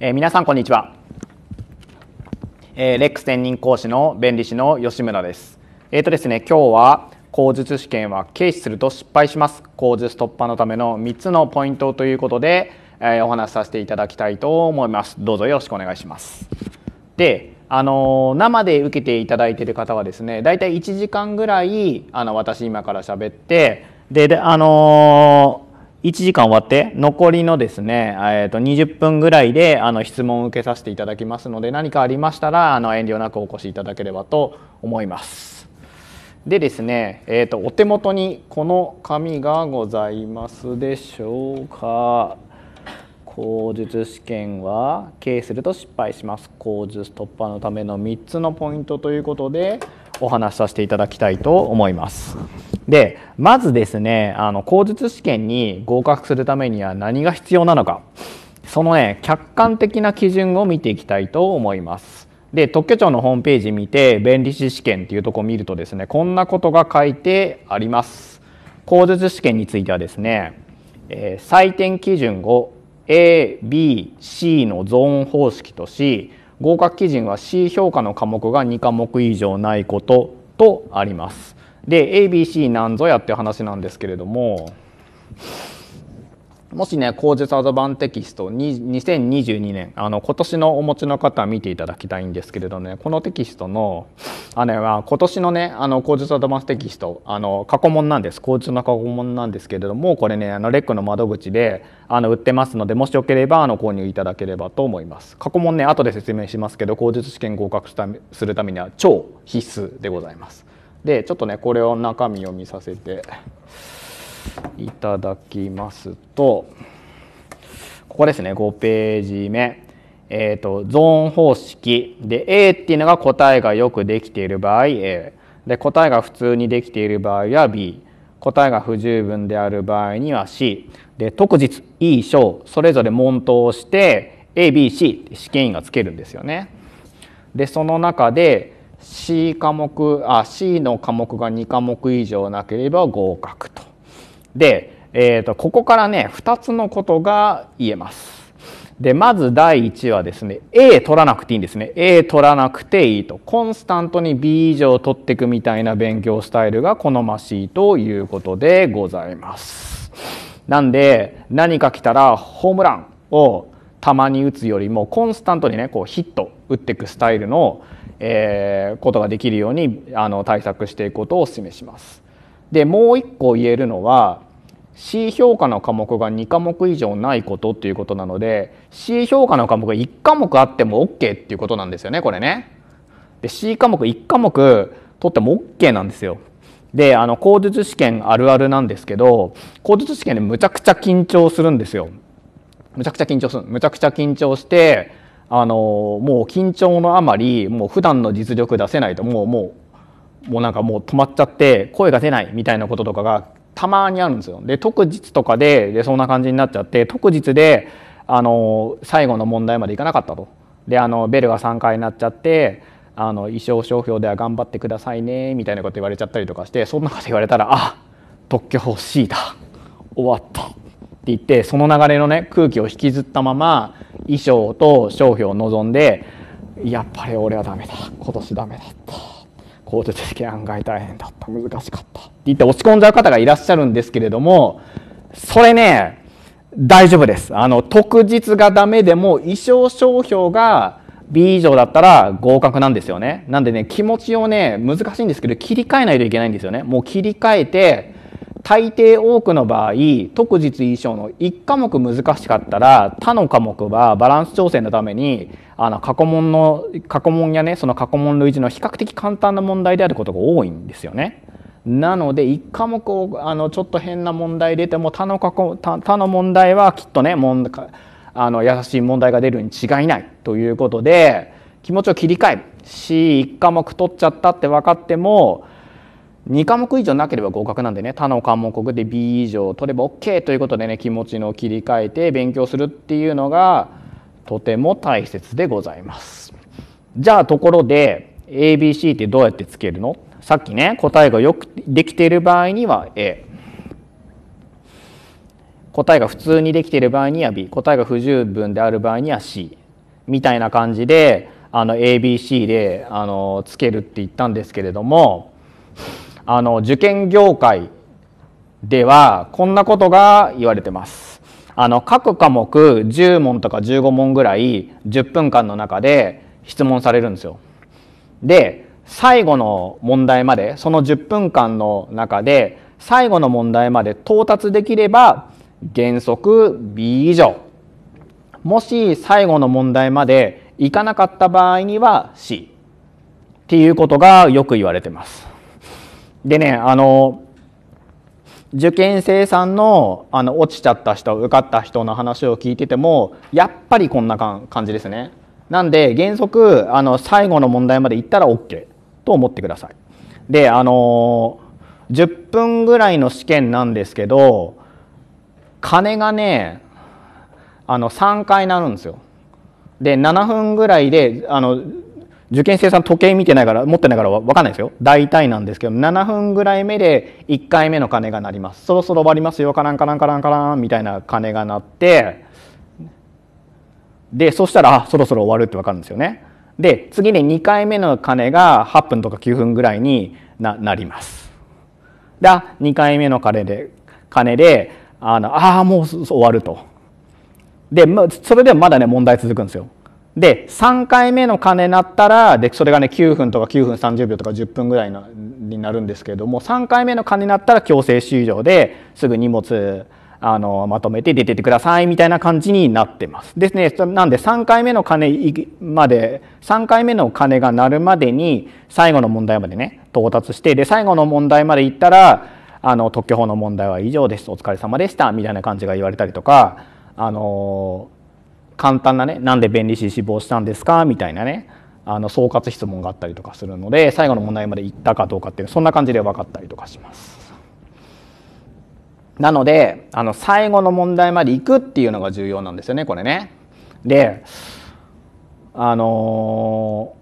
えー、皆さんこんにちは、えー、レックス専任講師の弁理士の吉村ですえっ、ー、とですね今日は口述試験は軽視すると失敗します口述突破のための3つのポイントということで、えー、お話しさせていただきたいと思いますどうぞよろしくお願いしますであの生で受けていただいている方はですね大体1時間ぐらいあの私今から喋ってであの1時間終わって残りのですね、えー、と20分ぐらいであの質問を受けさせていただきますので何かありましたらあの遠慮なくお越しいただければと思います。でですね、えー、とお手元にこの紙がございますでしょうか。口述試験は経営すると失敗します口述突破のための3つのポイントということでお話しさせていただきたいと思いますでまずですねあの口述試験に合格するためには何が必要なのかそのね客観的な基準を見ていきたいと思いますで特許庁のホームページ見て便利士試験っていうとこ見るとですねこんなことが書いてあります口述試験についてはですね、えー、採点基準を ABC のゾーン方式とし合格基準は C 評価の科目が2科目以上ないこととあります。で ABC なんぞやって話なんですけれども。もしね、口述アドバンテキスト2022年、あの、今年のお持ちの方見ていただきたいんですけれどね、このテキストの、あれは今年のね、あの、口述アドバンステキスト、あの、過去問なんです。口述の過去問なんですけれども、これね、あの、レックの窓口で、あの、売ってますので、もしよければ、あの、購入いただければと思います。過去問ね、後で説明しますけど、口述試験合格するためには超必須でございます。で、ちょっとね、これを中身を見させて、いただきますとここですね5ページ目。えーと、ゾーン方式で A っていうのが答えがよくできている場合 A で答えが普通にできている場合は B 答えが不十分である場合には C で特日 E 小それぞれ問答して ABC って試験員がつけるんですよね。でその中で C, 科目あ C の科目が2科目以上なければ合格とで、えー、とここからね2つのことが言えます。でまず第1はですね A 取らなくていいんですね A 取らなくていいとコンスタントに B 以上取っていくみたいな勉強スタイルが好ましいということでございます。なんで何か来たらホームランをたまに打つよりもコンスタントにねこうヒット打っていくスタイルの、えー、ことができるようにあの対策していくことをお勧めします。でもう一個言えるのは C 評価の科目が2科目以上ないことっていうことなので C 評価の科目が1科目あっても OK っていうことなんですよねこれね。で C 科目1科目取っても OK なんですよ。であの口述試験あるあるなんですけど口述試験でむちゃくちゃ緊張するんですよ。むちゃくちゃ緊張するむちゃくちゃ緊張してあのもう緊張のあまりもう普段の実力出せないともうもうもうなんかもう止まっちゃって声が出ないみたいなこととかがたまにあるんですよ。で特日とかででそんな感じになっちゃって特日であの最後の問題までいかなかったと。であのベルが3回になっちゃってあの衣装商標では頑張ってくださいねみたいなこと言われちゃったりとかしてそんなこと言われたらあ特許法 C だ終わったって言ってその流れのね空気を引きずったまま衣装と商標を望んでやっぱり俺はダメだ今年ダメだった。口述的案外大変だった難しかったって言って落ち込んじゃう方がいらっしゃるんですけれどもそれね大丈夫ですあの特日がダメでも衣装商標が B 以上だったら合格なんですよねなんでね気持ちをね難しいんですけど切り替えないといけないんですよねもう切り替えて大抵多くの場合特実以上の1科目難しかったら他の科目はバランス調整のためにあの過去問の過去問やねその過去問類似の比較的簡単な問題であることが多いんですよね。なので1科目をあのちょっと変な問題出ても他の過去他の問題はきっとね問あの優しい問題が出るに違いないということで気持ちを切り替えるし1科目取っちゃったって分かっても2科目以上なければ合格なんでね他の科目で B 以上取れば OK ということでね気持ちの切り替えて勉強するっていうのがとても大切でございます。じゃあところで ABC ってどうやってつけるのさっきね答えがよくできている場合には A 答えが普通にできている場合には B 答えが不十分である場合には C みたいな感じであの ABC であのつけるって言ったんですけれども。あの受験業界ではこんなことが言われてます。あの各科目10問とか15問ぐらい10分間の中で質問されるんですよ。で最後の問題までその10分間の中で最後の問題まで到達できれば原則 B 以上もし最後の問題までいかなかった場合には C っていうことがよく言われてます。でねあの受験生さんのあの落ちちゃった人受かった人の話を聞いててもやっぱりこんな感じですねなんで原則あの最後の問題までいったら OK と思ってくださいであの10分ぐらいの試験なんですけど鐘がねあの3回なるんですよで7分ぐらいであの受験生さん時計見てないから持ってないから分かんないですよ大体なんですけど7分ぐらい目で1回目の鐘が鳴りますそろそろ終わりますよカランカランカランカランみたいな鐘が鳴ってでそしたらあそろそろ終わるって分かるんですよねで次に2回目の鐘が8分とか9分ぐらいにななりますで2回目の鐘で鐘であのあもう終わるとでそれでもまだね問題続くんですよで3回目の鐘鳴ったらでそれがね9分とか9分30秒とか10分ぐらいのになるんですけれども3回目の鐘鳴ったら強制終了ですぐ荷物あのまとめて出てってくださいみたいな感じになってます。ですね。なんで3回目の鐘まで3回目の鐘が鳴るまでに最後の問題までね到達してで最後の問題まで行ったらあの特許法の問題は以上ですお疲れ様でしたみたいな感じが言われたりとかあの簡単なねなんで弁理士死亡したんですかみたいなねあの総括質問があったりとかするので最後の問題までいったかどうかっていうそんな感じで分かったりとかします。なのであの最後の問題まで行くっていうのが重要なんですよねこれね。であの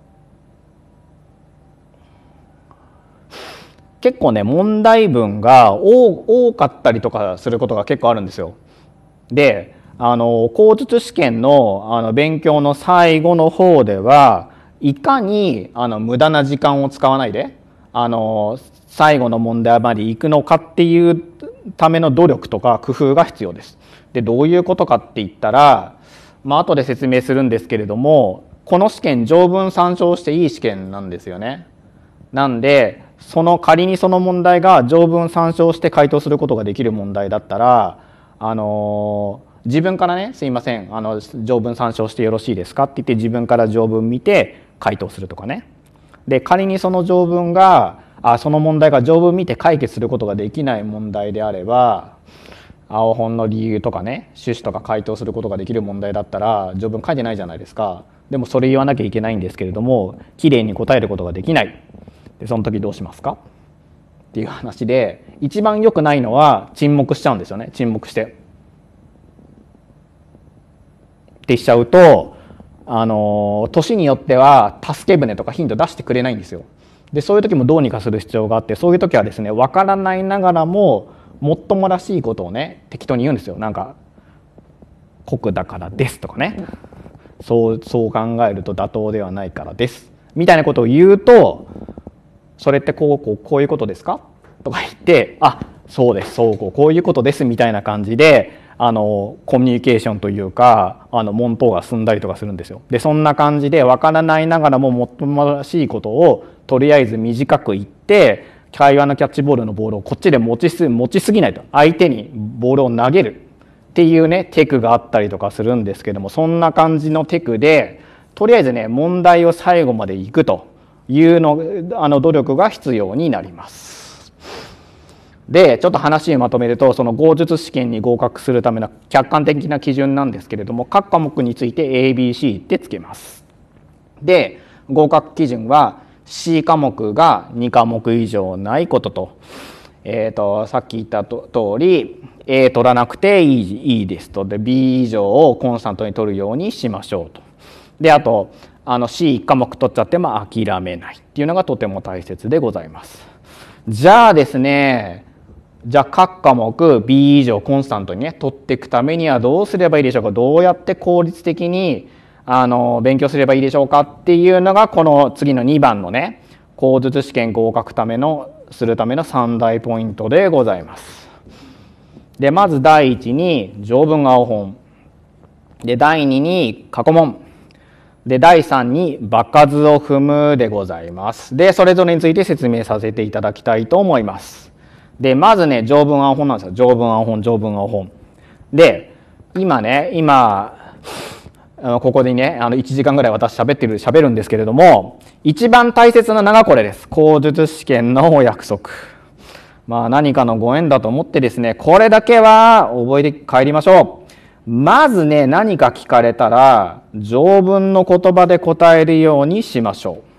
ー、結構ね問題文が多かったりとかすることが結構あるんですよ。であの口述試験のあの勉強の最後の方ではいかにあの無駄な時間を使わないであの最後の問題まで行くのかっていうための努力とか工夫が必要です。でどういうことかって言ったら、まあ後で説明するんですけれどもこの試験条文参照していい試験なんですよね。なんでその仮にその問題が条文参照して回答することができる問題だったらあの自分からね「すいませんあの条文参照してよろしいですか?」って言って自分から条文見て回答するとかね。で仮にその条文があその問題が条文見て解決することができない問題であれば青本の理由とかね趣旨とか回答することができる問題だったら条文書いてないじゃないですかでもそれ言わなきゃいけないんですけれどもきれいに答えることができないでその時どうしますかっていう話で一番良くないのは沈黙しちゃうんですよね沈黙して。ってしちゃうとあの年によっては助け舟とかヒント出してくれないんですよ。でそういう時もどうにかする必要があってそういう時はですね分からないながらももっともらしいことをね適当に言うんですよなんか「国だからです」とかねそうそう考えると妥当ではないからですみたいなことを言うと「それってこうこうこういうことですか?」とか言って「あそうですそうこうこういうことです」みたいな感じであのコミュニケーションというかあの問答が進んだりとかするんですよ。でそんな感じで分からないながらももっともらしいことをとりあえず短く言って会話のキャッチボールのボールをこっちで持ちす持ちすぎないと相手にボールを投げるっていうねテクがあったりとかするんですけどもそんな感じのテクでとりあえずね問題を最後までいくというのあの努力が必要になります。でちょっと話をまとめるとその合術試験に合格するための客観的な基準なんですけれども各科目について ABC ってつけます。で合格基準は C 科目が2科目以上ないことと,、えーと、とさっき言ったと通り A 取らなくていいいいですとで B 以上をコンスタントに取るようにしましょうと。であとあの C1 科目取っちゃっても諦めないっていうのがとても大切でございます。じゃあですねじゃあ各科目 B 以上コンスタントにね取っていくためにはどうすればいいでしょうかどうやって効率的にあの勉強すればいいでしょうかっていうのがこの次の2番のね口述試験合格ためのするための3大ポイントでございます。でまず第一に条文青本で第2に過去問で第3に場数を踏むでございます。でそれぞれについて説明させていただきたいと思います。で、まずね、条文案本なんですよ。条文案本、条文案本。で、今ね、今、あのここでね、あの1時間ぐらい私喋ってる、喋るんですけれども、一番大切なのがこれです。口述試験のお約束。まあ何かのご縁だと思ってですね、これだけは覚えて帰りましょう。まずね、何か聞かれたら、条文の言葉で答えるようにしましょう。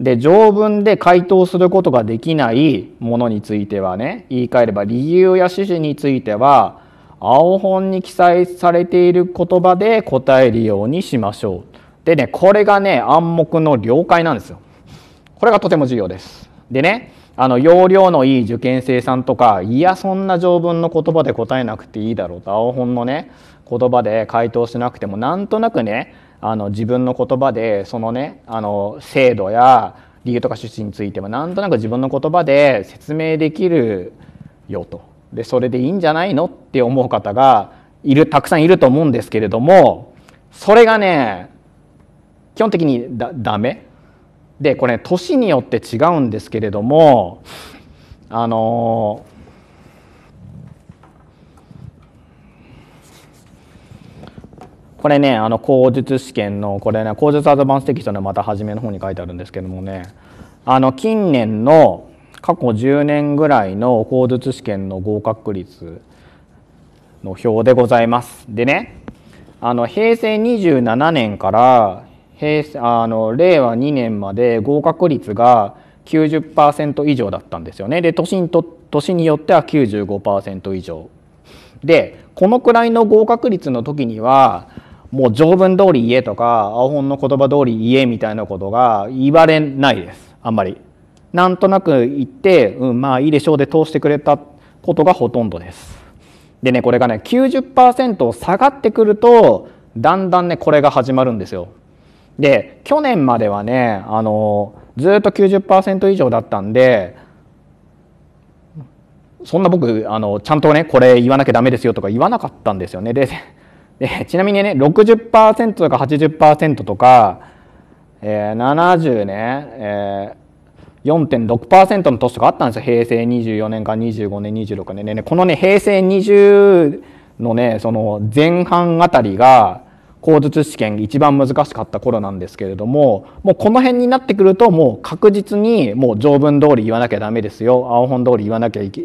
で条文で回答することができないものについてはね言い換えれば理由や指示については青本に記載されている言葉で答えるようにしましょう。でねこれがね暗黙の了解なんですよ。これがとても重要です。でねあの要領のいい受験生さんとかいやそんな条文の言葉で答えなくていいだろうと青本のね言葉で回答しなくてもなんとなくねあの自分の言葉でそのねあの制度や理由とか趣旨についてはなんとなく自分の言葉で説明できるよとでそれでいいんじゃないのって思う方がいるたくさんいると思うんですけれどもそれがね基本的にだダメでこれ年によって違うんですけれどもあのこれねあの口述試験のこれね口述アドバンステキストのまた初めの方に書いてあるんですけどもねあの近年の過去10年ぐらいの口述試験の合格率の表でございます。でねあの平成27年から平成あの令和2年まで合格率が90%以上だったんですよね。で都心と年によっては95%以上。でこのくらいの合格率の時にはもう条文通り言えとか青本の言葉通り言えみたいなことが言われないですあんまり。なんとなく言って、うん、まあいいでしょうで通してくれたことがほとんどです。でねこれがね90%下がってくるとだんだんねこれが始まるんですよ。で去年まではねあのずっと90%以上だったんでそんな僕あのちゃんとねこれ言わなきゃダメですよとか言わなかったんですよね。でちなみにね60%とか80%とか、えー、70ね、えー4.6%の年とかあったんですよ平成24年か25年26年ねこのね平成20のねその前半あたりが口述試験一番難しかった頃なんですけれどももうこの辺になってくるともう確実にもう条文通り言わなきゃダメですよ青本通り言わなきゃいけ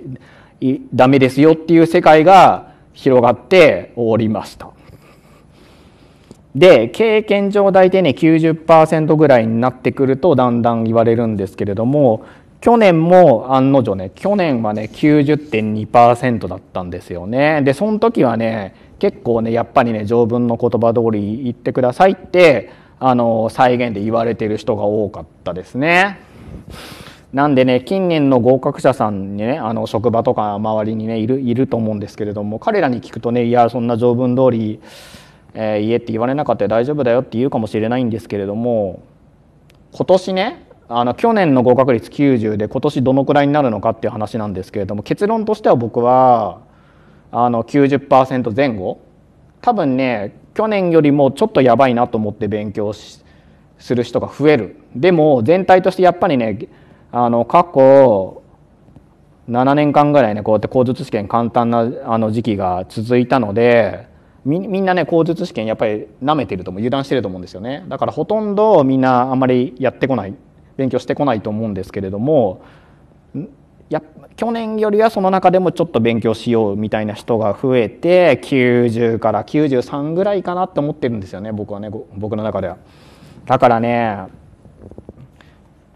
ダメですよっていう世界が広がっておりました。で経験上大体ね90%ぐらいになってくるとだんだん言われるんですけれども去年も案の定ね去年はね90.2%だったんですよねでその時はね結構ねやっぱりね条文の言葉通り言ってくださいってあの再現で言われてる人が多かったですね。なんでね近年の合格者さんにねあの職場とか周りにねいるいると思うんですけれども彼らに聞くとねいやそんな条文通りえー、えって言われなかったら大丈夫だよって言うかもしれないんですけれども今年ねあの去年の合格率90で今年どのくらいになるのかっていう話なんですけれども結論としては僕はあの90%前後多分ね去年よりもちょっとやばいなと思って勉強する人が増えるでも全体としてやっぱりねあの過去7年間ぐらいねこうやって口述試験簡単なあの時期が続いたのでみんなね口述試験やっぱりなめてるとも油断してると思うんですよねだからほとんどみんなあんまりやってこない勉強してこないと思うんですけれどもや去年よりはその中でもちょっと勉強しようみたいな人が増えて90から93ぐらいかなって思ってるんですよね僕はね僕の中では。だからね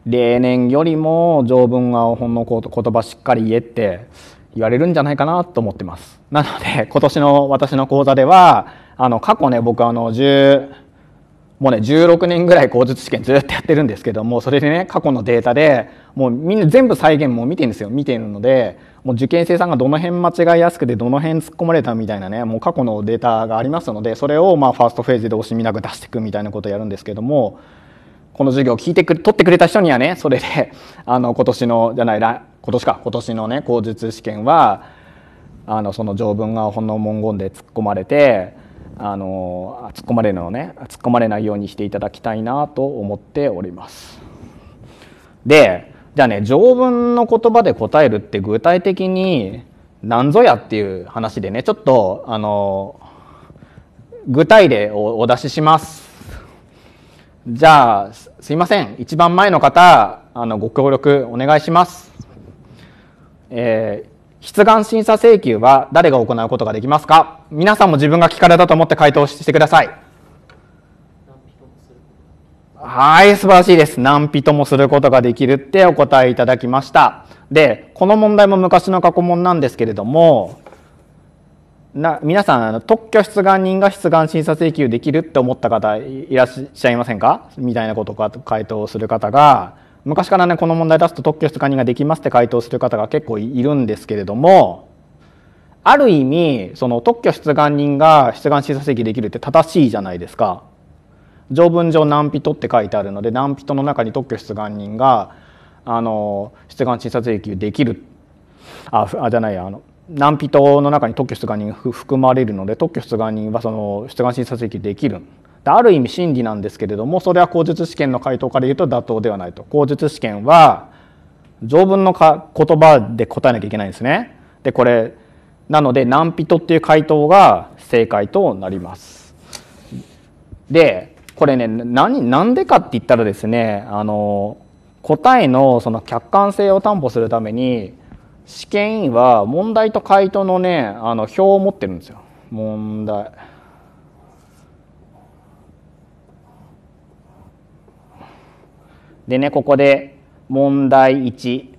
例年よりも条文がほんのこ言葉しっかり言えって言われるんじゃないかなと思ってます。なので 今年の私の講座ではあの過去ね僕あのもうね16年ぐらい口述試験ずっとやってるんですけどもそれでね過去のデータでもうみんな全部再現も見てるんですよ見てるのでもう受験生さんがどの辺間違いやすくてどの辺突っ込まれたみたいなねもう過去のデータがありますのでそれをまあファーストフェーズで惜しみなく出していくみたいなことをやるんですけどもこの授業を聞いてく取ってくれた人にはねそれであの今年のじゃない今年か今年のね口述試験はあのその条文がほんの文言で突っ込まれてあの突っ込まれるのをね突っ込まれないようにしていただきたいなと思っております。でじゃあね条文の言葉で答えるって具体的に何ぞやっていう話でねちょっとあの具体例をお出しします。じゃあすいません一番前の方あのご協力お願いします。えー、出願審査請求は誰が行うことができますか皆さんも自分が聞かれたと思って回答してくださいはい素晴らしいです何人もすることができるってお答えいただきましたでこの問題も昔の過去問なんですけれどもな皆さん特許出願人が出願審査請求できるって思った方いらっしゃいませんかみたいなことか回答する方が昔からねこの問題出すと特許出願人ができますって回答する方が結構いるんですけれどもある意味その特許出願人が出願審査請求できるって正しいじゃないですか。条文上難人って書いてあるので難人の中に特許出願人があの出願審査請求できるああじゃないあの難人の中に特許出願人含まれるので特許出願人はその出願審査請求できるある意味真理なんですけれどもそれは口述試験の回答から言うと妥当ではないと口述試験は条文のか言葉で答えなきゃいけないんですねでこれなので何人っていう回答が正解となりますでこれね何何でかって言ったらですねあの答えのその客観性を担保するために試験委員は問題と回答のねあの表を持ってるんですよ問題。でねここで問題1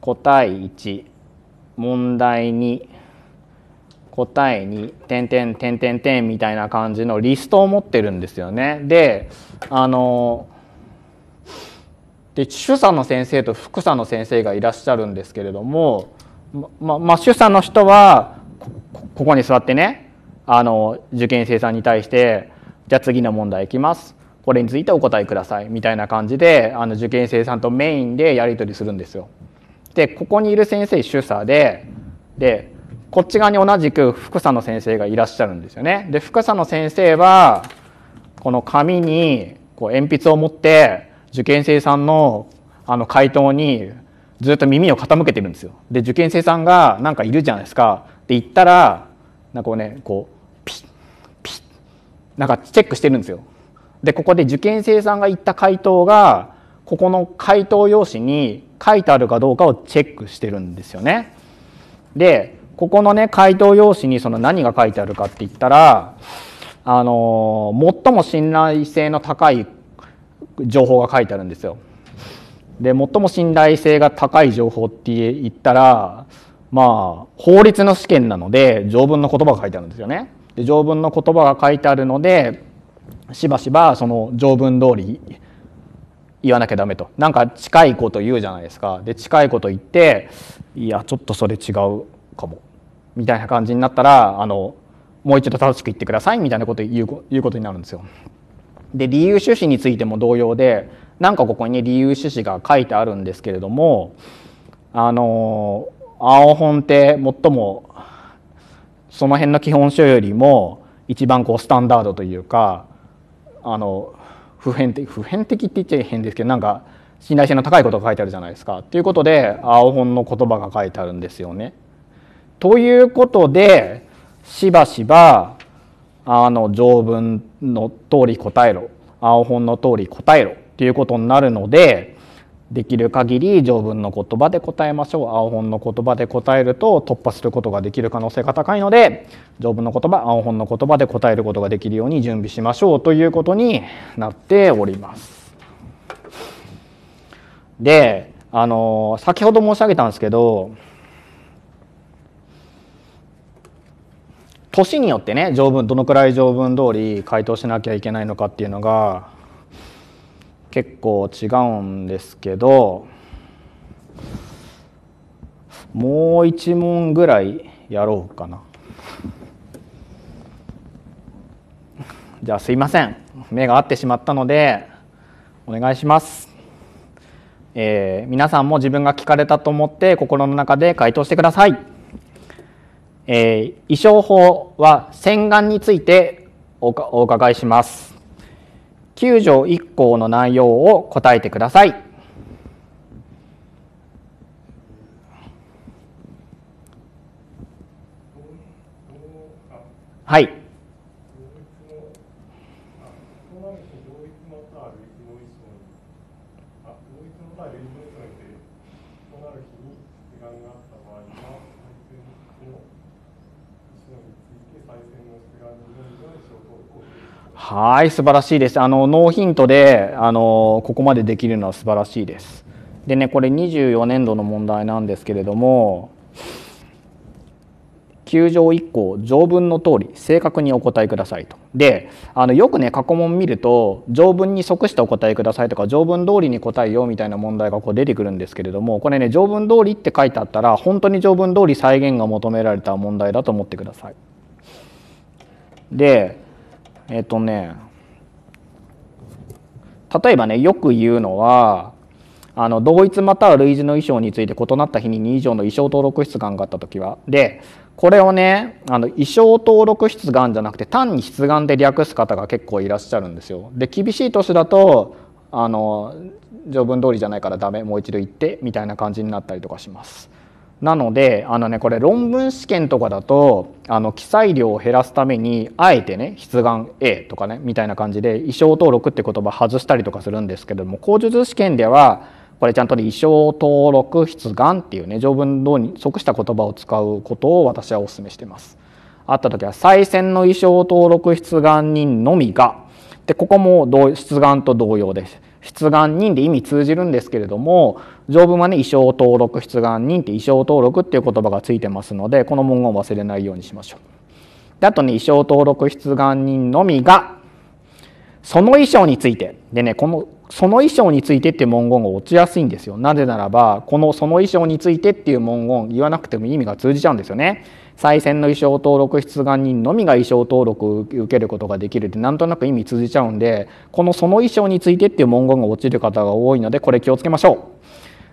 答え1問題2答え2点点点点点みたいな感じのリストを持ってるんですよね。であので主査の先生と副査の先生がいらっしゃるんですけれども、ままあ、主査の人はここに座ってねあの受験生さんに対して「じゃあ次の問題いきます」これについてお答えくださいみたいな感じであの受験生さんとメインでやり取りするんですよ。でここにいる先生主査ででこっち側に同じく副査の先生がいらっしゃるんですよね。で副査の先生はこの紙にこう鉛筆を持って受験生さんのあの回答にずっと耳を傾けてるんですよ。で受験生さんがなんかいるじゃないですか。で行ったらなんかこうねこうピッピッなんかチェックしてるんですよ。でここで受験生さんが言った回答がここの回答用紙に書いてあるかどうかをチェックしてるんですよね。でここのね回答用紙にその何が書いてあるかって言ったらあの最も信頼性の高い情報が書いてあるんですよ。で最も信頼性が高い情報って言ったらまあ法律の試験なので条文の言葉が書いてあるんですよね。で条文の言葉が書いてあるのでしばしばその条文通り言わなきゃダメとなんか近いこと言うじゃないですかで近いこと言っていやちょっとそれ違うかもみたいな感じになったらあのもう一度正しく言ってくださいみたいなこと言う言うことになるんですよ。で理由趣旨についても同様でなんかここにね理由趣旨が書いてあるんですけれどもあの青本って最もその辺の基本書よりも一番こうスタンダードというかあの普遍的普遍的って言っちゃ変ですけどなんか信頼性の高いことが書いてあるじゃないですか。っていうことで青本の言葉が書いてあるんですよね。ということでしばしばあの条文の通り答えろ青本の通り答えろっていうことになるのでできる限り条文の言葉で答えましょう青本の言葉で答えると突破することができる可能性が高いので条文の言葉青本の言葉で答えることができるように準備しましょうということになっております。であの先ほど申し上げたんですけど年によってね条文どのくらい条文通り回答しなきゃいけないのかっていうのが結構違うんですけどもう一問ぐらいやろうかなじゃあすいません目が合ってしまったのでお願いします、えー、皆さんも自分が聞かれたと思って心の中で回答してください、えー、衣装法は洗顔についておお伺いします9条1項の内容を答えてください。はい。はい、素晴らしいです。あの、ノーヒントで、あの、ここまでできるのは素晴らしいです。でね、これ24年度の問題なんですけれども、9条1項条文の通り正確にお答えくださいと。であのよくね過去問見ると条文に即してお答えくださいとか条文通りに答えようみたいな問題がこう出てくるんですけれどもこれね条文通りって書いてあったら本当に条文通り再現が求められた問題だと思ってください。でえっ、とね例えばねよく言うのはあの同一または類似の衣装について異なった日に2以上の衣装登録出願があった時はでこれをねあの衣装登録出願じゃなくて単に出願で略す方が結構いらっしゃるんですよ。で厳しい年だとあの条文通りじゃないからダメもう一度言ってみたいな感じになったりとかします。なのであのねこれ論文試験とかだとあの記載量を減らすためにあえてね出願 A とかねみたいな感じで意思登録って言葉外したりとかするんですけども口述試験ではこれちゃんとね意思登録出願っていうね条文等に即した言葉を使うことを私はお勧めしてます。あった時は再選の意思登録出願人のみがでここも出願と同様です。出願人で意味通じるんですけれども条文はね衣装登録出願人って衣装登録っていう言葉がついてますのでこの文言を忘れないようにしましょう。であとね衣装登録出願人のみがその衣装についてでねこのその衣装についてって文言が落ちやすいんですよなぜならばこのその衣装についてっていう文言言わなくても意味が通じちゃうんですよね再選の衣装登録出願人のみが衣装登録を受けることができるってなんとなく意味通じちゃうんでこのその衣装についてっていう文言が落ちる方が多いのでこれ気をつけましょう。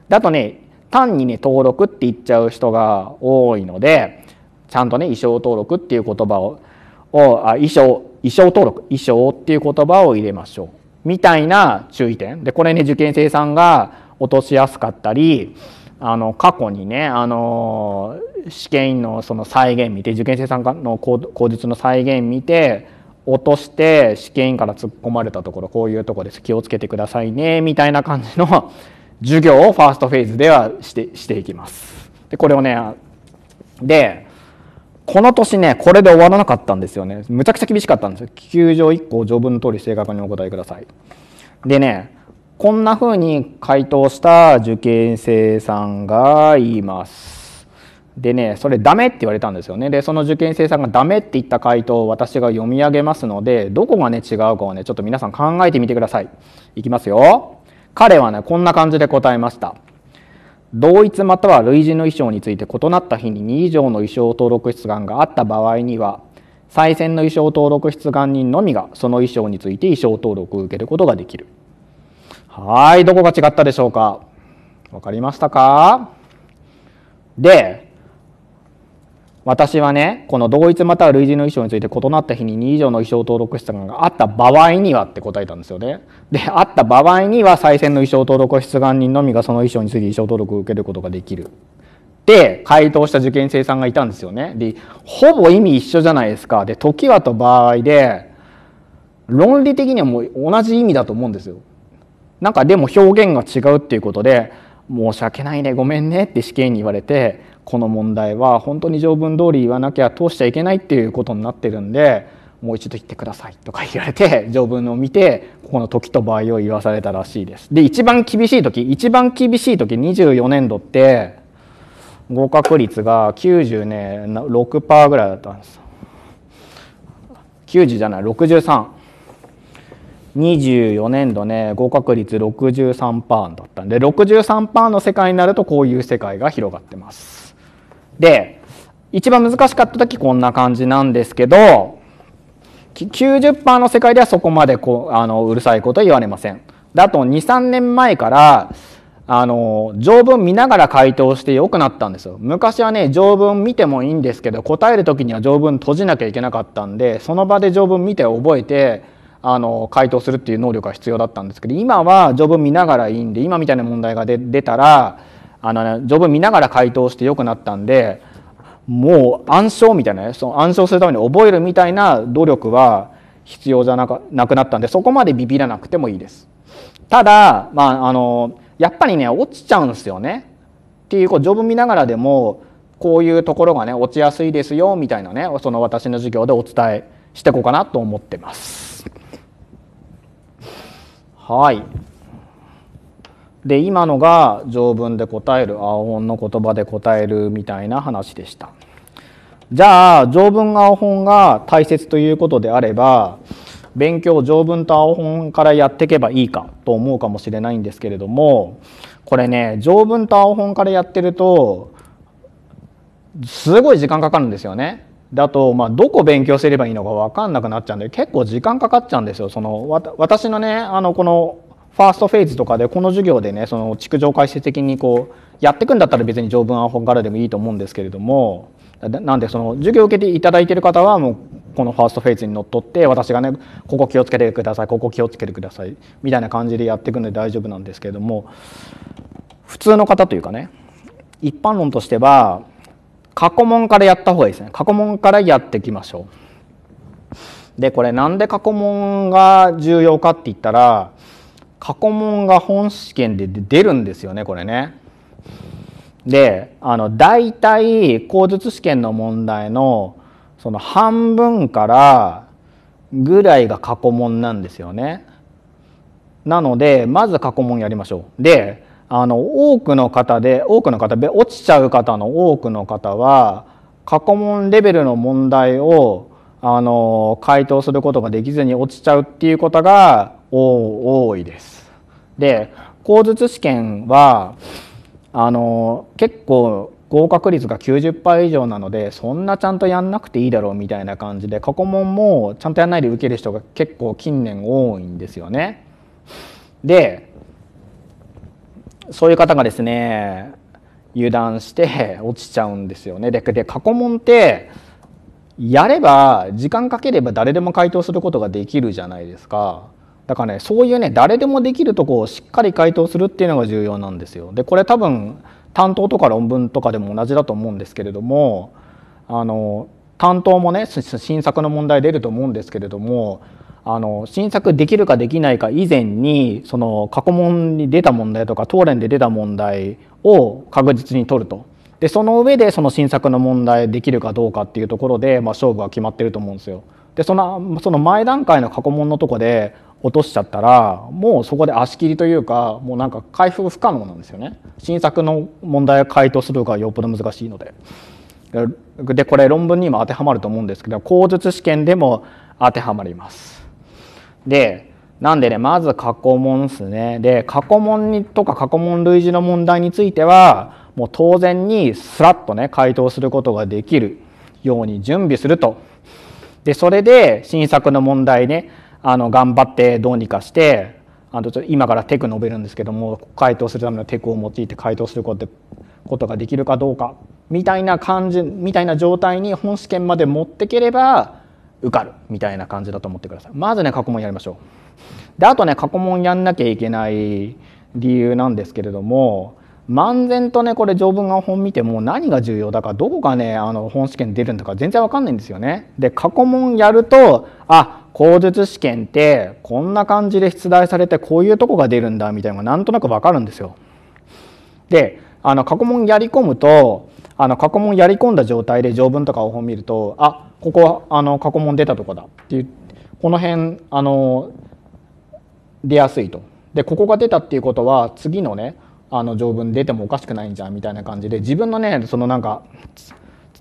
だとね単にね登録って言っちゃう人が多いのでちゃんとね衣装登録っていう言葉ををあ衣装衣装登録衣装っていう言葉を入れましょうみたいな注意点でこれね受験生さんが落としやすかったりあの過去にねあの試験員のその再現見て受験生さんの口実の再現見て落として試験員から突っ込まれたところこういうとこです気をつけてくださいねみたいな感じの授業をファーストフェーズではしてしていきます。でこれをねでこの年ねこれで終わらなかったんですよねむちゃくちゃ厳しかったんですよ。球条1個条文の通り正確にお答えください。でねこんな風に回答した受験生さんがいます。でねそれダメって言われたんですよねでその受験生さんがダメって言った回答を私が読み上げますのでどこがね違うかをねちょっと皆さん考えてみてくださいいきますよ彼はねこんな感じで答えました同一または類似の衣装について異なった日に2以上の衣装登録出願があった場合には再選の衣装登録出願人のみがその衣装について衣装登録を受けることができるはい、どこが違ったでしょうかわかりましたかで、私はね、この同一または類似の衣装について異なった日に2以上の衣装登録出願があった場合にはって答えたんですよね。で、あった場合には再選の衣装登録出願人のみがその衣装について衣装登録を受けることができる。で、回答した受験生さんがいたんですよね。で、ほぼ意味一緒じゃないですか。で、時はと場合で、論理的にはもう同じ意味だと思うんですよ。なんかでも表現が違うっていうことで申し訳ないねごめんねって試験に言われてこの問題は本当に条文通り言わなきゃ通しちゃいけないっていうことになってるんでもう一度言ってくださいとか言われて条文を見てここの時と場合を言わされたらしいです。で一番厳しい時一番厳しい時24年度って合格率が9 6%ぐらいだったんです。90じゃない63。24年度ね合格率63%だったんで63%の世界になるとこういう世界が広がってます。で一番難しかった時こんな感じなんですけど90%の世界ではそこまでこうあのうるさいことは言われません。だと23年前からあの条文見ながら回答して良くなったんですよ昔はね条文見てもいいんですけど答える時には条文閉じなきゃいけなかったんでその場で条文見て覚えてあの回答するっていう能力が必要だったんですけど今は序文見ながらいいんで今みたいな問題が出たらあの、ね、序文見ながら回答してよくなったんでもう暗唱みたいなねその暗唱するために覚えるみたいな努力は必要じゃなくなったんでそこまでビビらなくてもいいです。ただ、まあ、あのやっぱりね落ちちゃうんですよね。っていうこう序文見ながらでもこういうところがね落ちやすいですよみたいなねその私の授業でお伝えしていこうかなと思ってます。はい。で今のが条文で答える青本の言葉で答えるみたいな話でした。じゃあ条文青本が大切ということであれば勉強条文と青本からやっていけばいいかと思うかもしれないんですけれどもこれね条文と青本からやってるとすごい時間かかるんですよね。だと、まあ、どこ勉強すればいいのか分かんなくなっちゃうんで結構時間かかっちゃうんですよ。その私のねあのこのファーストフェーズとかでこの授業でねその築城解説的にこうやっていくんだったら別に条文案本からでもいいと思うんですけれどもなんでその授業を受けていただいている方はもうこのファーストフェーズにのっとって私がねここ気をつけてくださいここ気をつけてくださいみたいな感じでやっていくので大丈夫なんですけれども普通の方というかね一般論としては過去問からやった方がいいですね過去問からやっていきましょうでこれなんで過去問が重要かって言ったら過去問が本試験で出るんですよねこれねであの大体口述試験の問題のその半分からぐらいが過去問なんですよねなのでまず過去問やりましょうであの多くの方で多くの方落ちちゃう方の多くの方は過去問レベルの問題をあの回答することができずに落ちちゃうっていうことが多いです。で口述試験はあの結構合格率が90%以上なのでそんなちゃんとやんなくていいだろうみたいな感じで過去問もちゃんとやんないで受ける人が結構近年多いんですよね。でそういう方がですね油断して落ちちゃうんですよね。でで過去問ってやれば時間かければ誰でも回答することができるじゃないですか。だからねそういうね誰でもできるとこをしっかり回答するっていうのが重要なんですよ。でこれ多分担当とか論文とかでも同じだと思うんですけれどもあの担当もね新作の問題出ると思うんですけれどもあの新作できるかできないか以前にその過去問に出た問題とか東連で出た問題を確実に取るとでその上でその新作の問題できるかどうかっていうところで、まあ、勝負は決まってると思うんですよ。でそのその前段階の過去問のとこで落としちゃったらもうそこで足切りというかもうなんか回復不可能なんですよね新作の問題を回答するのがよっぽど難しいので。でこれ論文にも当てはまると思うんですけど口述試験でも当てはまります。でなんでねまず過去問ですねで過去問にとか過去問類似の問題についてはもう当然にスラッとね回答することができるように準備するとでそれで新作の問題ねあの頑張ってどうにかしてあの今からテク述べるんですけども回答するためのテクを用いて回答することことができるかどうかみたいな感じみたいな状態に本試験まで持ってければ受かるみたいな感じだと思ってくださいまずね過去問やりましょうであとね過去問やんなきゃいけない理由なんですけれども漫然とねこれ条文が本見ても何が重要だかどこがねあの本試験出るんだか全然わかんないんですよね。で過去問やるとあ口述試験ってこんな感じで出題されてこういうとこが出るんだみたいなのがなんとなくわかるんですよ。であの過去問やり込むとあの過去問やり込んだ状態で条文とかを本見るとあここあの過去問出たとこだっていうこの辺あの出やすいと。でここが出たっていうことは次のねあの条文出てもおかしくないんじゃんみたいな感じで自分のねそのなんか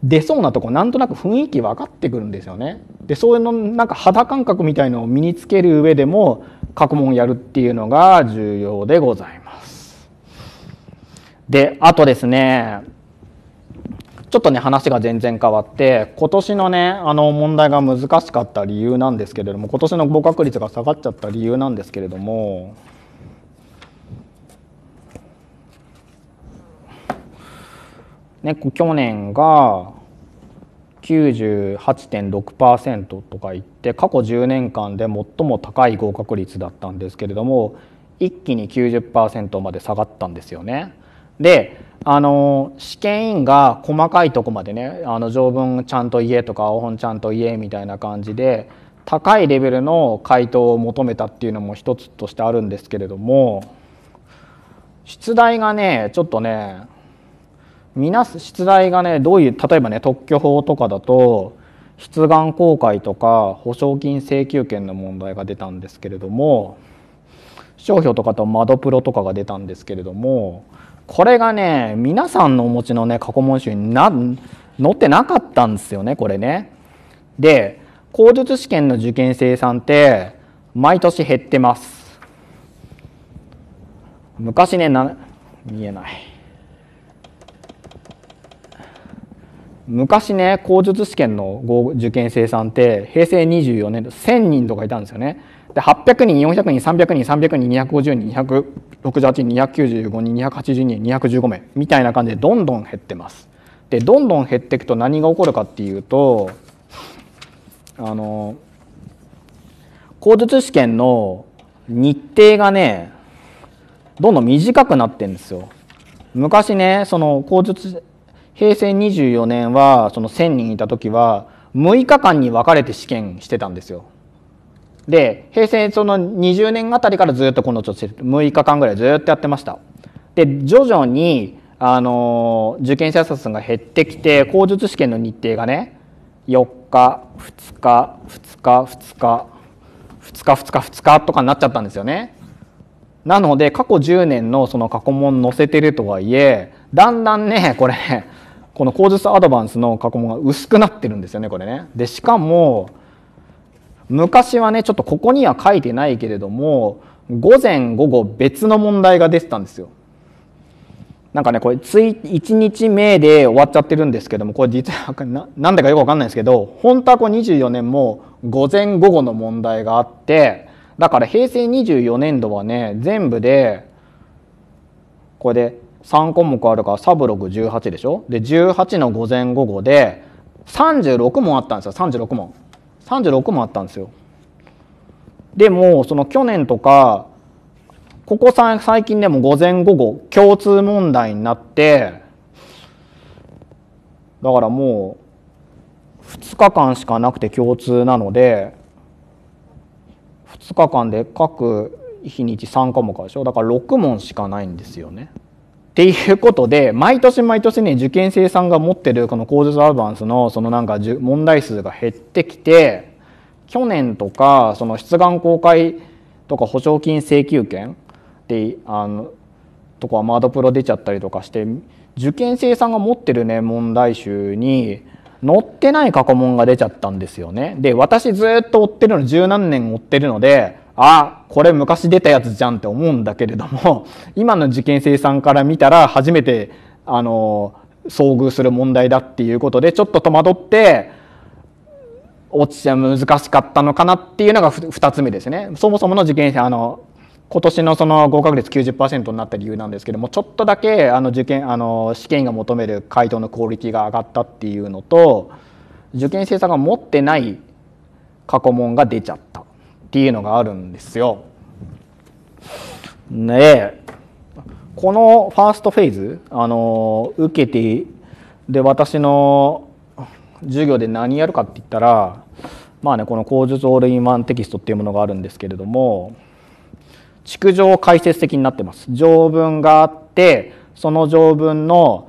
出そうなとこなんとなく雰囲気分かってくるんですよね。でそういうのなんか肌感覚みたいのを身につける上でも過去問やるっていうのが重要でございます。であとですねちょっとね話が全然変わって今年のねあの問題が難しかった理由なんですけれども今年の合格率が下がっちゃった理由なんですけれどもね去年が98.6%とか言って過去10年間で最も高い合格率だったんですけれども一気に90%まで下がったんですよね。であの試験委員が細かいとこまでねあの条文ちゃんと言えとか青本ちゃんと言えみたいな感じで高いレベルの回答を求めたっていうのも一つとしてあるんですけれども出題がねちょっとねみなす出題がねどういう例えばね特許法とかだと出願公開とか保証金請求権の問題が出たんですけれども商標とかと窓プロとかが出たんですけれどもこれがね皆さんのお持ちのね過去問集にな載ってなかったんですよねこれね。で口述試験の受験生産って毎年減ってます。昔ねな見えない。昔ね口述試験の受験生産って平成24年で1000人とかいたんですよね。で800人400人300人300人250人268人295人280人215名みたいな感じでどんどん減ってますでどんどん減っていくと何が起こるかっていうとあの口述試験の日程がねどんどん短くなってんですよ昔ねその口述平成24年はその1,000人いた時は6日間に分かれて試験してたんですよで平成その20年あたりからずっとこの調子6日間ぐらいずっとやってましたで徐々にあの受験者数が減ってきて口述試験の日程がね4日2日2日2日2日2日2日とかになっちゃったんですよねなので過去10年のその過去問載せてるとはいえだんだんねこれこの口述アドバンスの過去問が薄くなってるんですよねこれねでしかも昔はねちょっとここには書いてないけれども午前午後別の問題が出てたんですよ。なんかねこれつい1日目で終わっちゃってるんですけどもこれ実は何だかよく分かんないんですけど本当はこう24年も午前午後の問題があってだから平成24年度はね全部でこれで3項目あるからサブログ18でしょで18の午前午後で36問あったんですよ36問。36もあったんですよ。でもその去年とかここ最近でも午前午後共通問題になってだからもう2日間しかなくて共通なので2日間で各日にち3科目でしょだから6問しかないんですよね。っていうことで、毎年毎年ね、受験生さんが持ってるこの高術アドバンスのそのなんか問題数が減ってきて、去年とか、その出願公開とか補償金請求権で、あの、とかはマードプロ出ちゃったりとかして、受験生さんが持ってるね、問題集に、載ってない過去問が出ちゃったんですよね。で、私ずっと追ってるの、十何年追ってるので、あこれ昔出たやつじゃんって思うんだけれども 今の受験生さんから見たら初めてあの遭遇する問題だっていうことでちょっと戸惑って落ちちゃ難しかったのかなっていうのが2つ目ですね。そもそもの験件あの今年のその合格率90%になった理由なんですけどもちょっとだけあの受験あの試験が求める回答のクオリティが上がったっていうのと受験生さんが持ってない過去問が出ちゃったっていうのがあるんですよ。ねこのファーストフェーズあの受けてで私の授業で何やるかって言ったらまあねこの口述オールインワンテキストっていうものがあるんですけれども築上解説的になってます条文があってその条文の、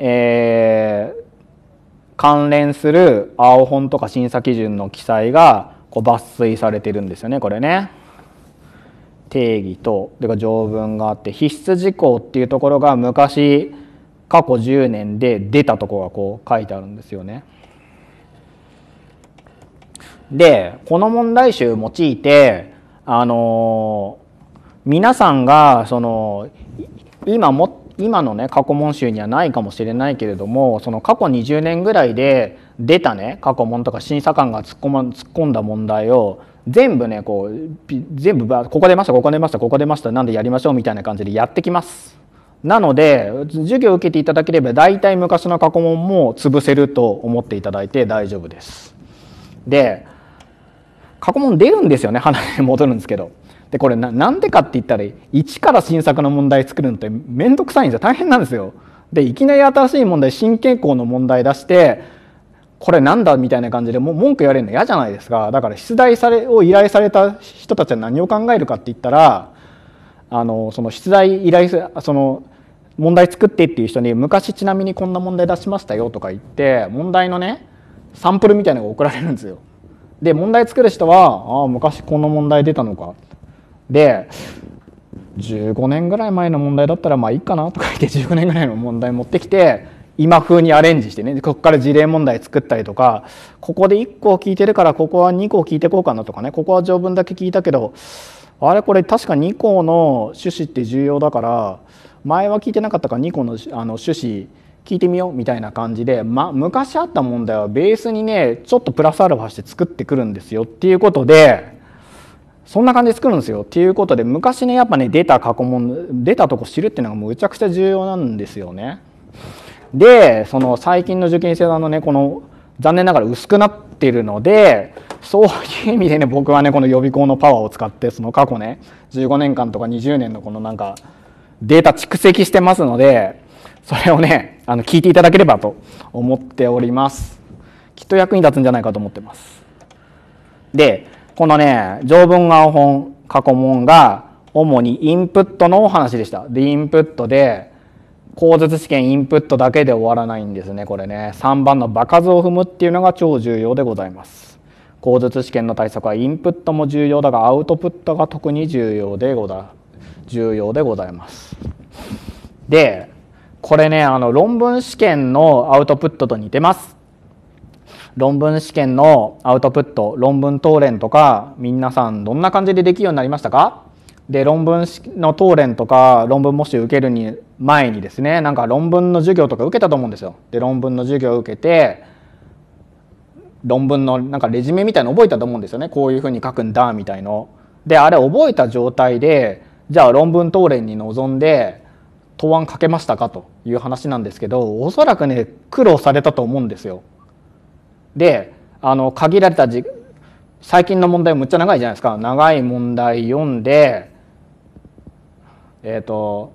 えー、関連する青本とか審査基準の記載がこう抜粋されてるんですよねこれね。定義とで条文があって必須事項っていうところが昔過去10年で出たとこがこう書いてあるんですよね。でこの問題集用いてあの皆さんがその今持って今のね過去問集にはないかもしれないけれどもその過去20年ぐらいで出たね過去問とか審査官が突っ込,、ま、突っ込んだ問題を全部ねこう全部ここ出ましたここ出ましたここ出ましたなんでやりましょうみたいな感じでやってきます。なので授業を受けていただければ大体昔の過去問も潰せると思っていただいて大丈夫です。で過去問出るんですよね話に戻るんですけど。でこれなんでかって言ったら一から新作の問題作るのって面倒くさいんですよ大変なんですよ。でいきなり新しい問題新傾向の問題出してこれなんだみたいな感じでもう文句言われるの嫌じゃないですかだから出題されを依頼された人たちは何を考えるかって言ったらあのその出題依頼その問題作ってっていう人に昔ちなみにこんな問題出しましたよとか言って問題のねサンプルみたいなのが送られるんですよ。で問題作る人は「ああ昔この問題出たのか」で15年ぐらい前の問題だったらまあいいかなとか言って15年ぐらいの問題持ってきて今風にアレンジしてねここから事例問題作ったりとかここで1個聞いてるからここは2個聞いてこうかなとかねここは条文だけ聞いたけどあれこれ確か2項の趣旨って重要だから前は聞いてなかったから2個のあの趣旨聞いてみようみたいな感じで、ま、昔あった問題はベースにねちょっとプラスアルファして作ってくるんですよっていうことでそんな感じで作るんですよ。っていうことで昔ねやっぱね出た過去問出たとこ知るっていうのがむちゃくちゃ重要なんですよね。でその最近の受験生さんのねこの残念ながら薄くなってるのでそういう意味でね僕はねこの予備校のパワーを使ってその過去ね15年間とか20年のこのなんかデータ蓄積してますのでそれをねあの聞いていただければと思っておりますきっと役に立つんじゃないかと思ってますでこのね、条文が本、過去問が主にインプットのお話でした。で、インプットで、口述試験インプットだけで終わらないんですね、これね。3番の場数を踏むっていうのが超重要でございます。口述試験の対策はインプットも重要だが、アウトプットが特に重要でござ重要でございます。で、これね、あの論文試験のアウトプットと似てます。論文試験のアウトプット論文答練とか皆さんどんな感じでできるようになりましたかで論文の答練とか論文模試受けるに前にですねなんか論文の授業とか受けたと思うんですよ。で論文の授業を受けて論文のなんかレジュメみたいの覚えたと思うんですよねこういうふうに書くんだみたいの。であれ覚えた状態でじゃあ論文答練に臨んで答案書けましたかという話なんですけどおそらくね苦労されたと思うんですよ。であの限られた時最近の問題むっちゃ長いじゃないですか長い問題読んでえっ、ー、と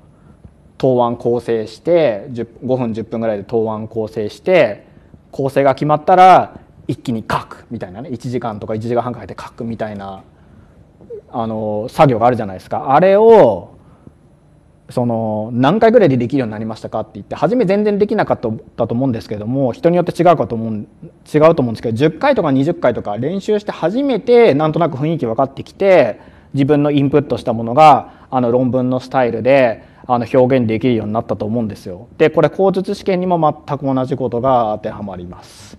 答案構成して5分10分ぐらいで答案構成して構成が決まったら一気に書くみたいなね1時間とか1時間半かけて書くみたいなあの作業があるじゃないですかあれをその何回ぐらいでできるようになりましたかって言って初め全然できなかったと思うんですけども人によって違うかと思う違うと思うんですけど10回とか20回とか練習して初めてなんとなく雰囲気分かってきて自分のインプットしたものがあの論文のスタイルであの表現できるようになったと思うんですよ。でこれ口述試験にも全く同じことが当てはまります。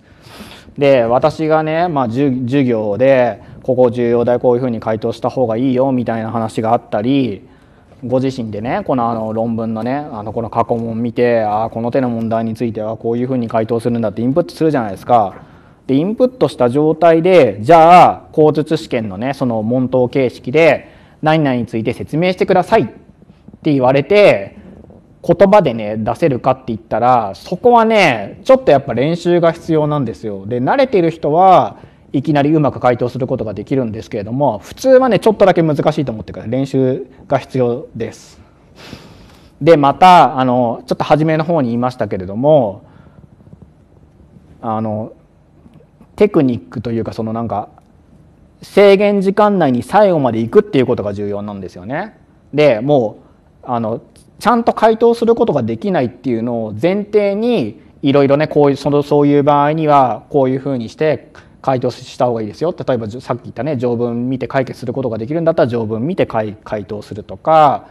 で私がね、まあ、授業でここ重要だよこういうふうに回答した方がいいよみたいな話があったりご自身でねこのあの論文のねあのこの過去問見てあこの手の問題についてはこういうふうに回答するんだってインプットするじゃないですか。でインプットした状態でじゃあ口述試験のねその問答形式で何々について説明してくださいって言われて言葉でね出せるかって言ったらそこはねちょっとやっぱ練習が必要なんですよ。で慣れてる人はいきなりうまく回答することができるんですけれども普通はねちょっとだけ難しいと思ってください練習が必要です。でまたあのちょっと初めの方に言いましたけれどもあのテクニックというかそのなんか制限時間内に最後まで行くっていうことが重要なんですよね。でもうあのちゃんと回答することができないっていうのを前提にいろいろねこういうそのそういう場合にはこういうふうにして回答した方がいいですよ例えばさっき言ったね条文見て解決することができるんだったら条文見て回回答するとか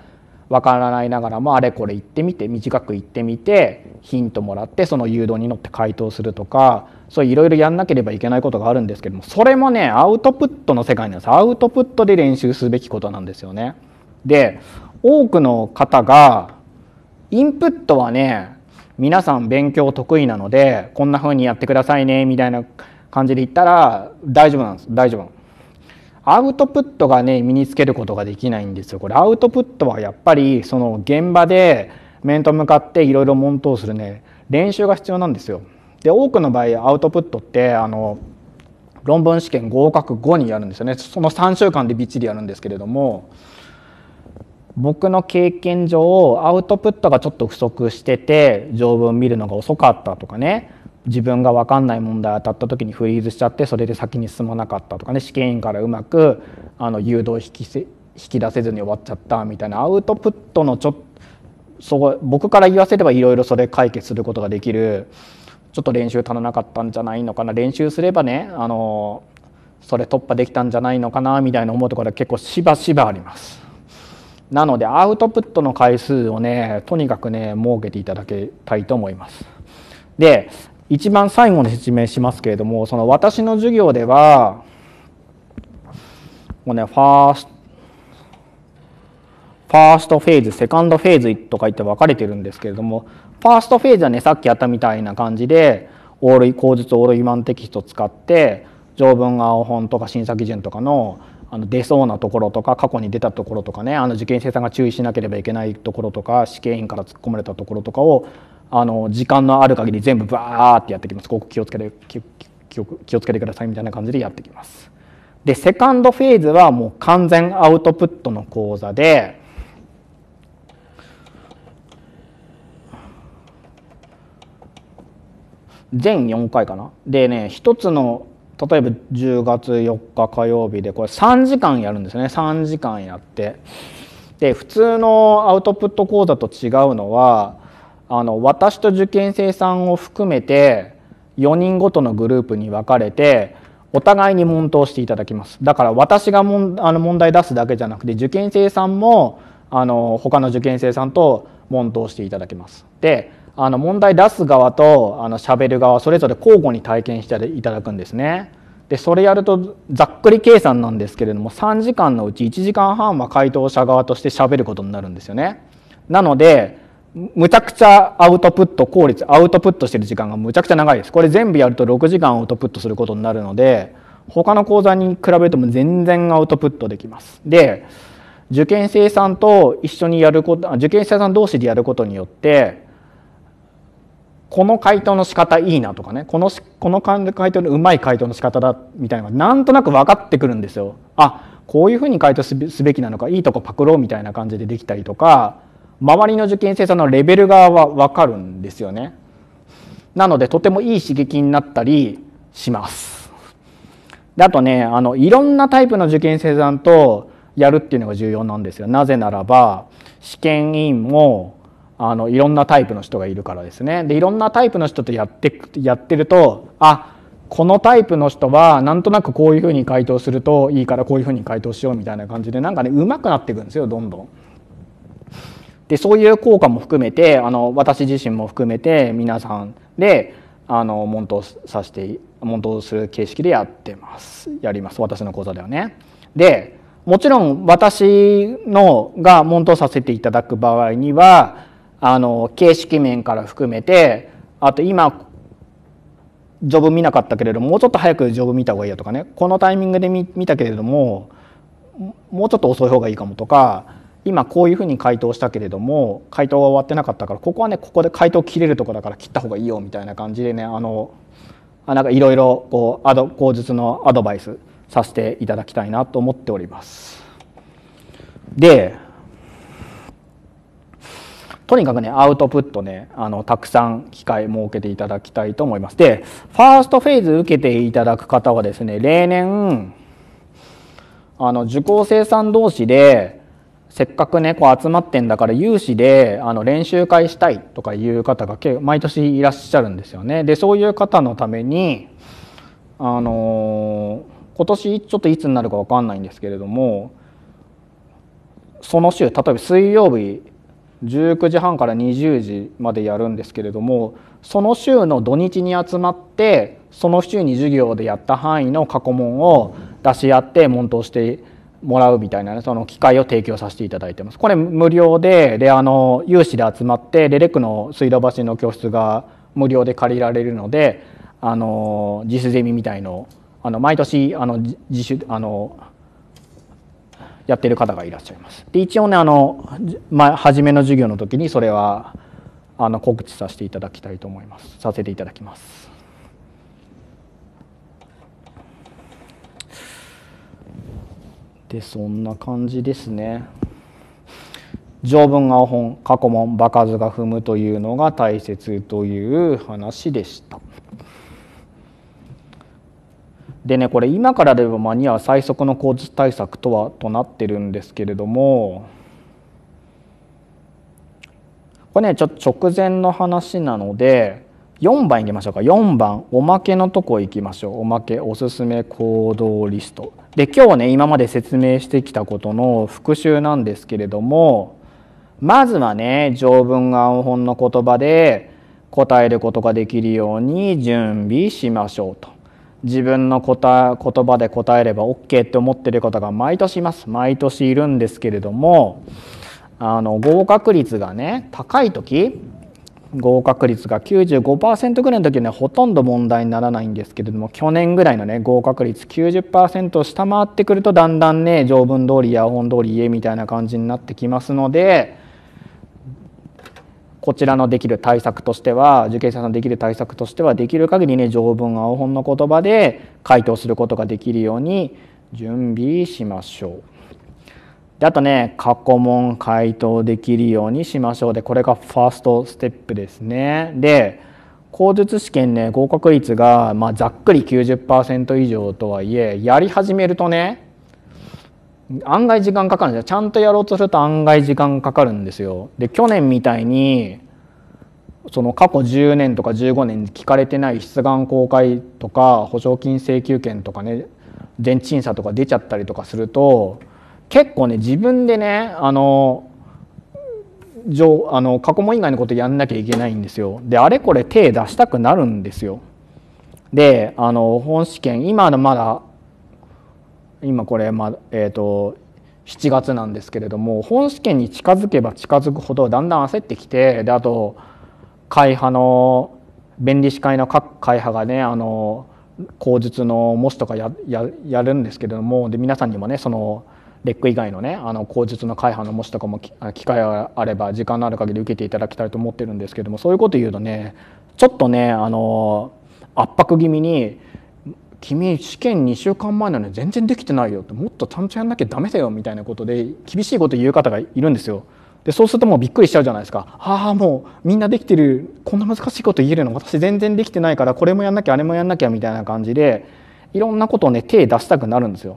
わからないながらもあれこれ言ってみて短く言ってみてヒントもらってその誘導に乗って回答するとかそういろいろやんなければいけないことがあるんですけどもそれもねアウトプットの世界なんですアウトプットで練習すべきことなんですよね。で多くの方がインプットはね皆さん勉強得意なのでこんな風にやってくださいねみたいな感じで言ったら大丈夫なんです大丈夫アウトプットがね身につけることができないんですよこれアウトプットはやっぱりその現場で面と向かっていろいろ問答するね練習が必要なんですよで多くの場合アウトプットってあの論文試験合格後にやるんですよねその3週間でびっちりやるんですけれども僕の経験上アウトプットがちょっと不足してて条文見るのが遅かったとかね自分が分かんない問題当たった時にフリーズしちゃってそれで先に進まなかったとかね試験員からうまくあの誘導引きせ引き出せずに終わっちゃったみたいなアウトプットのちょそう僕から言わせればいろいろそれ解決することができるちょっと練習足らなかったんじゃないのかな練習すればねあのそれ突破できたんじゃないのかなみたいな思うところは結構しばしばあります。なのでアウトプットの回数をねとにかくね設けていただきたいと思います。で一番最後に説明しますけれどもその私の授業ではもうねファーストファーストフェーズセカンドフェーズとか言って分かれてるんですけれどもファーストフェーズはねさっきやったみたいな感じでオル、口述オールイマンテキスト使って条文青本とか審査基準とかのあの出そうなところとか過去に出たところとかねあの受験生さんが注意しなければいけないところとか試験員から突っ込まれたところとかをあの時間のある限り全部バーってやってきますここ気をつけて気をつけてくださいみたいな感じでやってきます。でセカンドフェーズはもう完全アウトプットの講座で全4回かなでね一つの例えば10月4日火曜日でこれ3時間やるんですね3時間やってで普通のアウトプット講座と違うのはあの私と受験生さんを含めて4人ごとのグループに分かれてお互いに問答していただきますだから私がもんあの問題出すだけじゃなくて受験生さんもあの他の受験生さんと問答していただきますであの問題出す側とあの喋る側それぞれ交互に体験していただくんですねでそれやるとざっくり計算なんですけれども3時間のうち1時間半は回答者側として喋ることになるんですよねなのでむちゃくちゃアウトプット効率アウトプットしてる時間がむちゃくちゃ長いですこれ全部やると6時間アウトプットすることになるので他の講座に比べても全然アウトプットできますで受験生さんと一緒にやること受験生さん同士でやることによってこの回答の仕方いいなとかねこのこの回答のうまい回答の仕方だみたいなのがなんとなく分かってくるんですよあこういうふうに回答すべきなのかいいとこパクろうみたいな感じでできたりとか周りの受験生さんのレベル側は分かるんですよねなのでとてもいい刺激になったりしますであとねあのいろんなタイプの受験生さんとやるっていうのが重要なんですよなぜならば試験委員もあのいろんなタイプの人がいるからですねでいろんなタイプの人とやってやってるとあこのタイプの人はなんとなくこういうふうに回答するといいからこういうふうに回答しようみたいな感じでなんかねうまくなっていくんですよどんどん。でそういう効果も含めてあの私自身も含めて皆さんであの問答させて問答する形式でやってますやります私の講座ではね。でもちろん私のが問答させていただく場合にはあの形式面から含めてあと今ジョブ見なかったけれどもうちょっと早くジョブ見た方がいいやとかねこのタイミングで見たけれどももうちょっと遅い方がいいかもとか今こういうふうに回答したけれども回答が終わってなかったからここはねここで回答切れるとこだから切った方がいいよみたいな感じでねあのなんかいろいろこうアド口述のアドバイスさせていただきたいなと思っております。でとにかくねアウトプットねあのたくさん機会設けていただきたいと思います。でファーストフェーズ受けていただく方はですね例年あの受講生さん同士でせっかくねこう集まってんだから有志であの練習会したいとかいう方が毎年いらっしゃるんですよね。でそういう方のためにあのー、今年ちょっといつになるか分かんないんですけれどもその週例えば水曜日19時半から20時までやるんですけれどもその週の土日に集まってその週に授業でやった範囲の過去問を出し合って問答してもらうみたいな、ね、その機会を提供させていただいてます。これ無料でであの有志で集まってレレックの水道橋の教室が無料で借りられるのであの自主ゼミみたいのあの毎年あの自主あのやってる方がいらっしゃいます。で一応ねあの、ま、初めの授業の時にそれはあの告知させていただきたいと思いますさせていただきます。でそんな感じですね条文が本過去問場数が踏むというのが大切という話でしたでねこれ今からでも間に合う最速の交通対策とはとなってるんですけれどもこれねちょっと直前の話なので4番いきましょうか4番おまけのとこいきましょうおまけおすすめ行動リストで今日ね今まで説明してきたことの復習なんですけれどもまずはね条文が本の言葉で答えることができるように準備しましょうと自分の答言葉で答えれば OK って思ってる方が毎年います毎年いるんですけれどもあの合格率がね高い時合格率が95%ぐらいの時はねほとんど問題にならないんですけれども去年ぐらいのね合格率90%を下回ってくるとだんだんね条文通りや本通り家みたいな感じになってきますのでこちらのできる対策としては受験者のできる対策としてはできる限りね条文青本の言葉で回答することができるように準備しましょう。であとね過去問回答できるようにしましょうでこれがファーストステップですねで口述試験ね合格率が、まあ、ざっくり90%以上とはいえやり始めるとね案外時間かかるんですよちゃんとやろうとすると案外時間かかるんですよで去年みたいにその過去10年とか15年聞かれてない出願公開とか保証金請求権とかね全審査とか出ちゃったりとかすると結構ね自分でねあのあの過去問以外のことやんなきゃいけないんですよであれこれ手出したくなるんですよであの本試験今のまだ今これ、まえーと、と7月なんですけれども本試験に近づけば近づくほどだんだん焦ってきてであと会派の弁理士会の各会派がねあの口述の模試とかやややるんですけれどもで皆さんにもねそのレック以外のねあの口述の会派の模試とかも機会があれば時間のある限り受けていただきたいと思ってるんですけどもそういうこと言うとねちょっとねあの圧迫気味に「君試験2週間前なのに全然できてないよ」って「もっとちゃんとやんなきゃダメだよ」みたいなことで厳しいこと言う方がいるんですよ。でそうするともうびっくりしちゃうじゃないですかああもうみんなできてるこんな難しいこと言えるの私全然できてないからこれもやんなきゃあれもやんなきゃみたいな感じでいろんなことをね手出したくなるんですよ。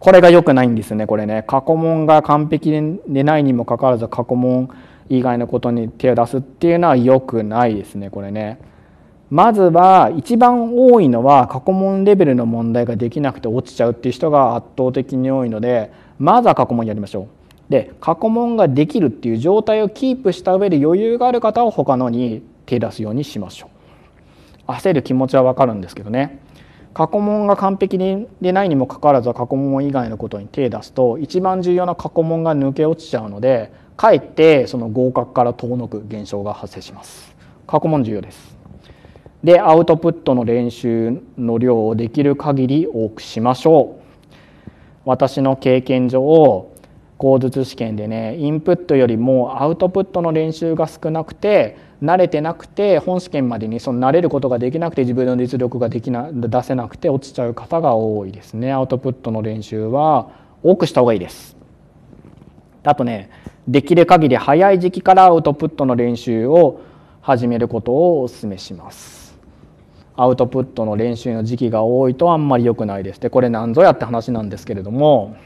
これが良くないんですねこれね過去問が完璧でないにもかかわらず過去問以外のことに手を出すっていうのは良くないですねこれね。まずは一番多いのは過去問レベルの問題ができなくて落ちちゃうっていう人が圧倒的に多いのでまずは過去問やりましょう。で過去問ができるっていう状態をキープした上で余裕がある方を他のに手出すようにしましょう。焦る気持ちはわかるんですけどね。過去問が完璧でないにもかかわらず過去問以外のことに手を出すと一番重要な過去問が抜け落ちちゃうのでかえってその合格から遠のく現象が発生します。過去問重要です。でアウトプットの練習の量をできる限り多くしましょう。私の経験上口述試験でねインプットよりもアウトプットの練習が少なくて慣れてなくて本試験までにその慣れることができなくて自分の実力ができな出せなくて落ちちゃう方が多いですねアウトプットの練習は多くした方がいいですあとねできる限り早い時期からアウトプットの練習を始めることをお勧めしますアウトプットの練習の時期が多いとあんまり良くないですでこれなんぞやって話なんですけれども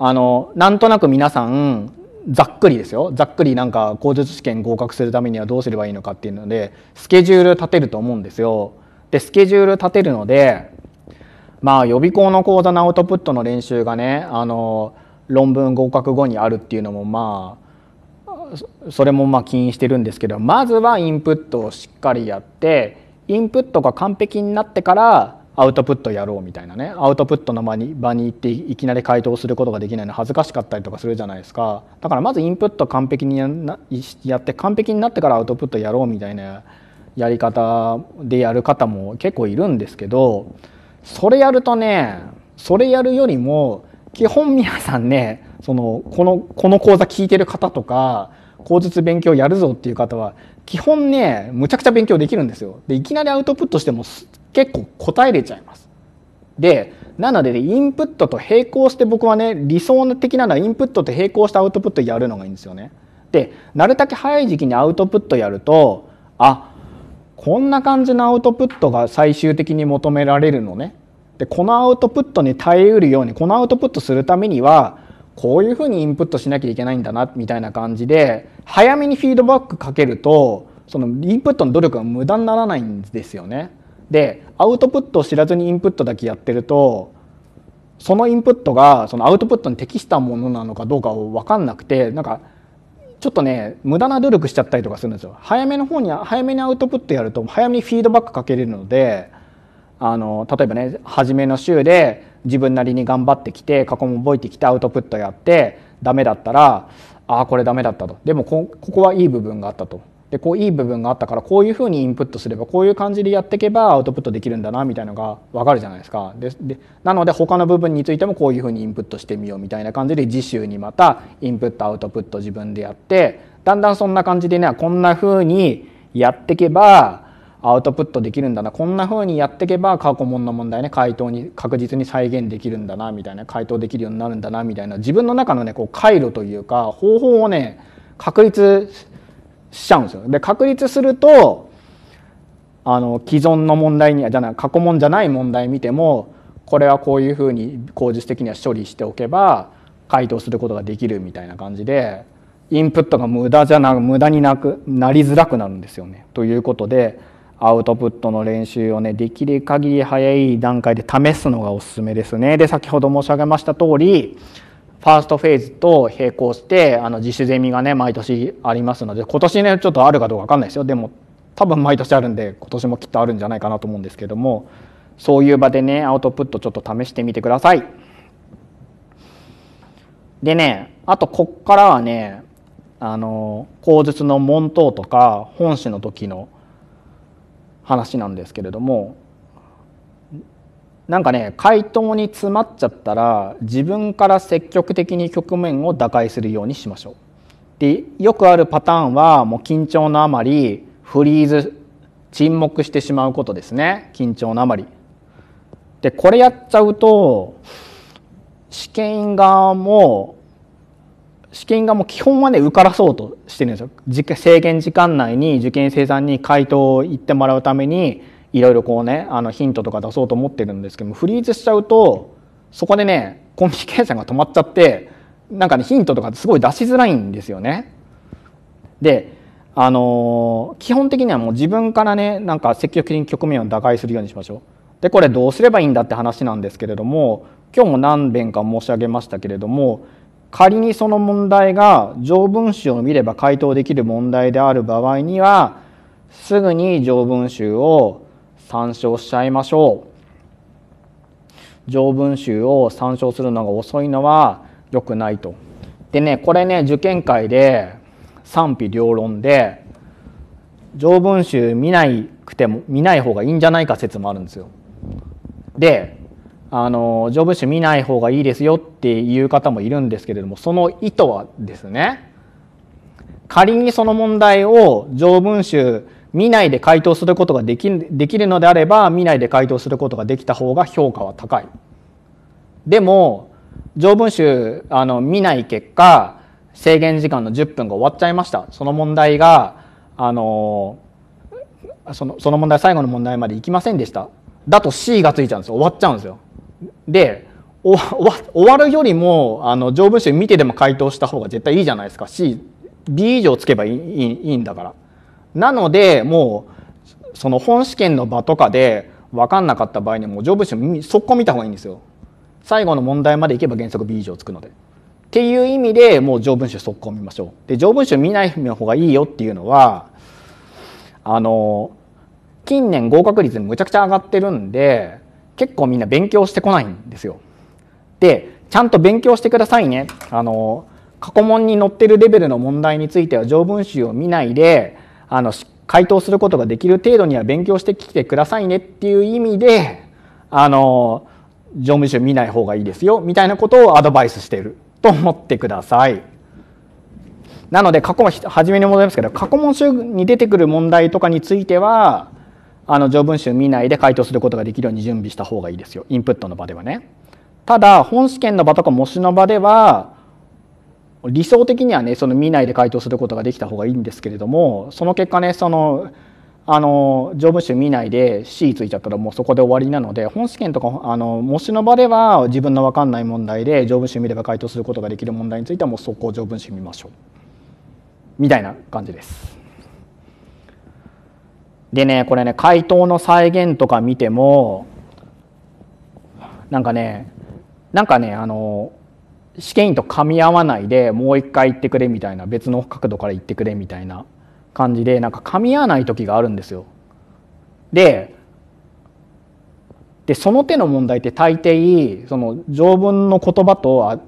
あのなんとなく皆さんざっくりですよざっくりなんか口述試験合格するためにはどうすればいいのかっていうのでスケジュール立てると思うんですよ。でスケジュール立てるのでまあ予備校の講座のアウトプットの練習がねあの論文合格後にあるっていうのもまあそれもまあ起因してるんですけどまずはインプットをしっかりやってインプットが完璧になってからアウトプットやろうみたいなねアウトプットの場に場に行っていきなり回答することができないの恥ずかしかったりとかするじゃないですかだからまずインプット完璧にややって完璧になってからアウトプットやろうみたいなやり方でやる方も結構いるんですけどそれやるとねそれやるよりも基本皆さんねそのこのこの講座聞いてる方とか口述勉強やるぞっていう方は基本ねむちゃくちゃ勉強できるんですよ。でいきなりアウトプットしても結構答えれちゃいます。でなので、ね、インプットと並行して僕はね理想的なのはインプットと並行してアウトプットやるのがいいんですよね。でなるだけ早い時期にアウトプットやるとあこんな感じのアウトプットが最終的に求められるのね。でこのアウトプットに耐えうるようにこのアウトプットするためにはこういうふうにインプットしなきゃいけないんだなみたいな感じで早めにフィードバックかけるとそのインプットの努力が無駄にならないんですよね。でアウトプットを知らずにインプットだけやってるとそのインプットがそのアウトプットに適したものなのかどうかを分かんなくてなんかちょっとね無駄な努力しちゃったりとかするんですよ。早めの方に早めにアウトプットやると早めにフィードバックかけれるのであの例えばね初めの週で自分なりに頑張ってきて過去も覚えてきてアウトプットやってダメだったらああこれダメだったとでもこここはいい部分があったとでこういい部分があったからこういうふうにインプットすればこういう感じでやっていけばアウトプットできるんだなみたいのが分かるじゃないですかでなので他の部分についてもこういうふうにインプットしてみようみたいな感じで次週にまたインプットアウトプット自分でやってだんだんそんな感じでねこんなふうにやっていけばアウトプットできるんだなこんなふうにやっていけば過去問の問題ね回答に確実に再現できるんだなみたいな回答できるようになるんだなみたいな自分の中のねこう回路というか方法をね確立しちゃうんですよ。で確立するとあの既存の問題にじゃない過去問じゃない問題見てもこれはこういうふうに口実的には処理しておけば回答することができるみたいな感じでインプットが無駄じゃなく無駄になくなりづらくなるんですよね。ということでアウトプットの練習をねできる限り早い段階で試すのがおすすめですね。で先ほど申し上げました通りファーストフェーズと並行してあの自主ゼミがね毎年ありますので今年ねちょっとあるかどうか分かんないですよでも多分毎年あるんで今年もきっとあるんじゃないかなと思うんですけどもそういう場でねアウトプットちょっと試してみてください。でねあとこっからはねあの口述の問答とか本誌の時の話なんですけれどもなんかね回答に詰まっちゃったら自分から積極的に局面を打開するようにしましょう。でよくあるパターンはもう緊張のあまりフリーズ沈黙してしまうことですね緊張のあまり。でこれやっちゃうと試験員側も試験がもう基本はね受からそうとしてるんですよ制限時間内に受験生さんに回答を言ってもらうためにいろいろこうねあのヒントとか出そうと思ってるんですけどもフリーズしちゃうとそこでねコミュニケーションが止まっちゃってなんかねヒントとかすごい出しづらいんですよね。であのー、基本的にはもう自分からねなんか積極的に局面を打開するようにしましょう。でこれどうすればいいんだって話なんですけれども今日も何遍か申し上げましたけれども仮にその問題が条文集を見れば回答できる問題である場合にはすぐに条文集を参照しちゃいましょう条文集を参照するのが遅いのは良くないとでねこれね受験会で賛否両論で条文集見ないくても見ない方がいいんじゃないか説もあるんですよであの条文集見ない方がいいですよっていう方もいるんですけれどもその意図はですね仮にその問題を条文集見ないで回答することができできるのであれば見ないで回答することができた方が評価は高い。でも条文集あの見ない結果制限時間の10分が終わっちゃいましたその問題があのそのその問題最後の問題までいきませんでしただと C がついちゃうんですよ終わっちゃうんですよ。で終わるよりもあの条文集見てでも回答した方が絶対いいじゃないですか CB 以上つけばいいいいんだから。なのでもうその本試験の場とかで分かんなかった場合にはもう上部集速攻見た方がいいんですよ。最後の問題までいけば原則 B 以上つくので。っていう意味でもう条文集速攻見ましょう。で条文集見ない方がいいよっていうのはあの近年合格率むちゃくちゃ上がってるんで結構みんな勉強してこないんですよ。でちゃんと勉強してくださいね。あの過去問に載ってるレベルの問題については条文集を見ないであの回答することができる程度には勉強してきてくださいねっていう意味であの常務集見ない方がいいですよみたいなことをアドバイスしていると思ってください。なので過去初めに戻りますけど過去問集に出てくる問題とかについてはあの条文集見ないで回答することができるように準備した方がいいですよインプットの場ではね。ただ本試験の場とか模試の場では理想的にはねその見ないで回答することができた方がいいんですけれどもその結果ねそのあの条文集見ないで C ついちゃったらもうそこで終わりなので本試験とかあの模試の場では自分の分かんない問題で条文集見れば回答することができる問題についてはもう速攻条文集見ましょうみたいな感じです。でねこれね回答の再現とか見てもなんかねなんかねあの試験員と噛み合わないでもう一回言ってくれみたいな別の角度から言ってくれみたいな感じでなんか噛み合わない時があるんですよ。ででその手の問題って大抵その条文の言葉とあ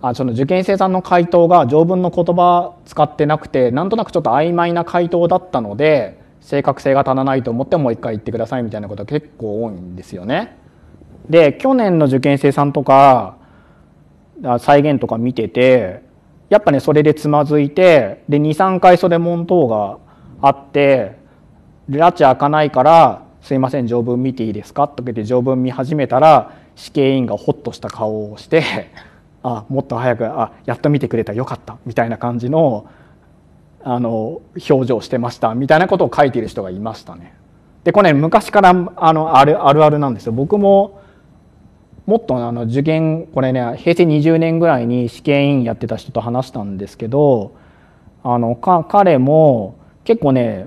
あその受験生さんの回答が条文の言葉使ってなくてなんとなくちょっと曖昧な回答だったので正確性が足らないと思ってもう一回言ってくださいみたいなことが結構多いんですよね。で去年の受験生さんとか再現とか見ててやっぱねそれでつまずいてで23回それ等があってで拉致開かないから「すいません条文見ていいですか?」とか言って条文見始めたら死刑委員がホッとした顔をして「あもっと早くあやっと見てくれたよかった」みたいな感じのあの表情してましたみたいなことを書いている人がいましたね。でこれ、ね、昔からあのあるあるあるなんですよ。僕ももっとあの受験これね平成20年ぐらいに試験委員やってた人と話したんですけどあのか彼も結構ね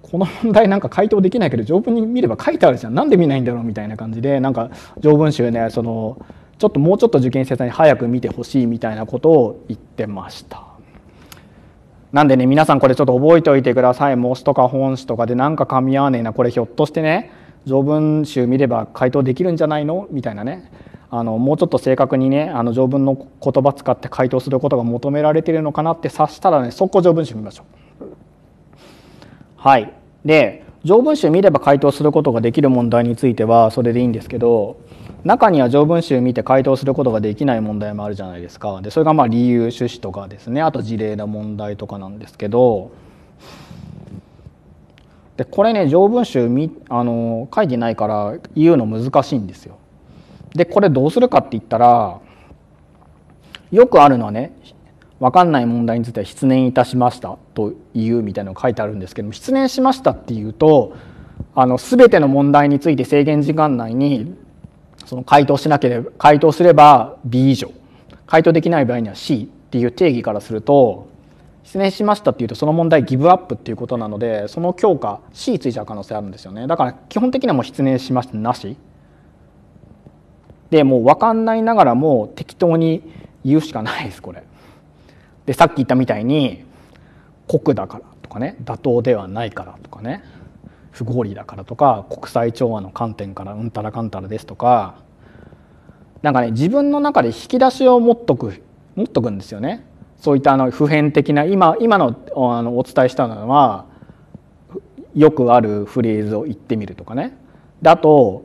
この問題なんか回答できないけど条文に見れば書いてあるじゃんなんで見ないんだろうみたいな感じでなんか条文集ねそのちょっともうちょっと受験生さんに早く見てほしいみたいなことを言ってました。なんでね皆さんこれちょっと覚えておいてください模試とか本試とかでなんか噛み合わねえなこれひょっとしてね条文集見れば回答できるんじゃないのみたいなねあのもうちょっと正確にねあの条文の言葉使って回答することが求められているのかなって察したらね速攻条文集見ましょう。はいで条文集見れば回答することができる問題についてはそれでいいんですけど中には条文集見て回答することができない問題もあるじゃないですかでそれがまあ理由趣旨とかですねあと事例の問題とかなんですけど。でこれね条文集みあの書いてないから言うの難しいんですよ。でこれどうするかって言ったらよくあるのはね分かんない問題については失念いたしましたというみたいなの書いてあるんですけども失念しましたっていうとあの全ての問題について制限時間内にその回答しなければ回答すれば B 以上回答できない場合には C っていう定義からすると失念しましたっていうとその問題ギブアップっていうことなのでその強化 C ついちゃう可能性あるんですよねだから基本的にはもう失念しましたなしでもう分かんないながらも適当に言うしかないですこれ。でさっき言ったみたいに国だからとかね妥当ではないからとかね不合理だからとか国際調和の観点からうんたらかんたらですとかなんかね自分の中で引き出しを持っとく持っとくんですよねそういったあの普遍的な今今のお伝えしたのはよくあるフレーズを言ってみるとかねだと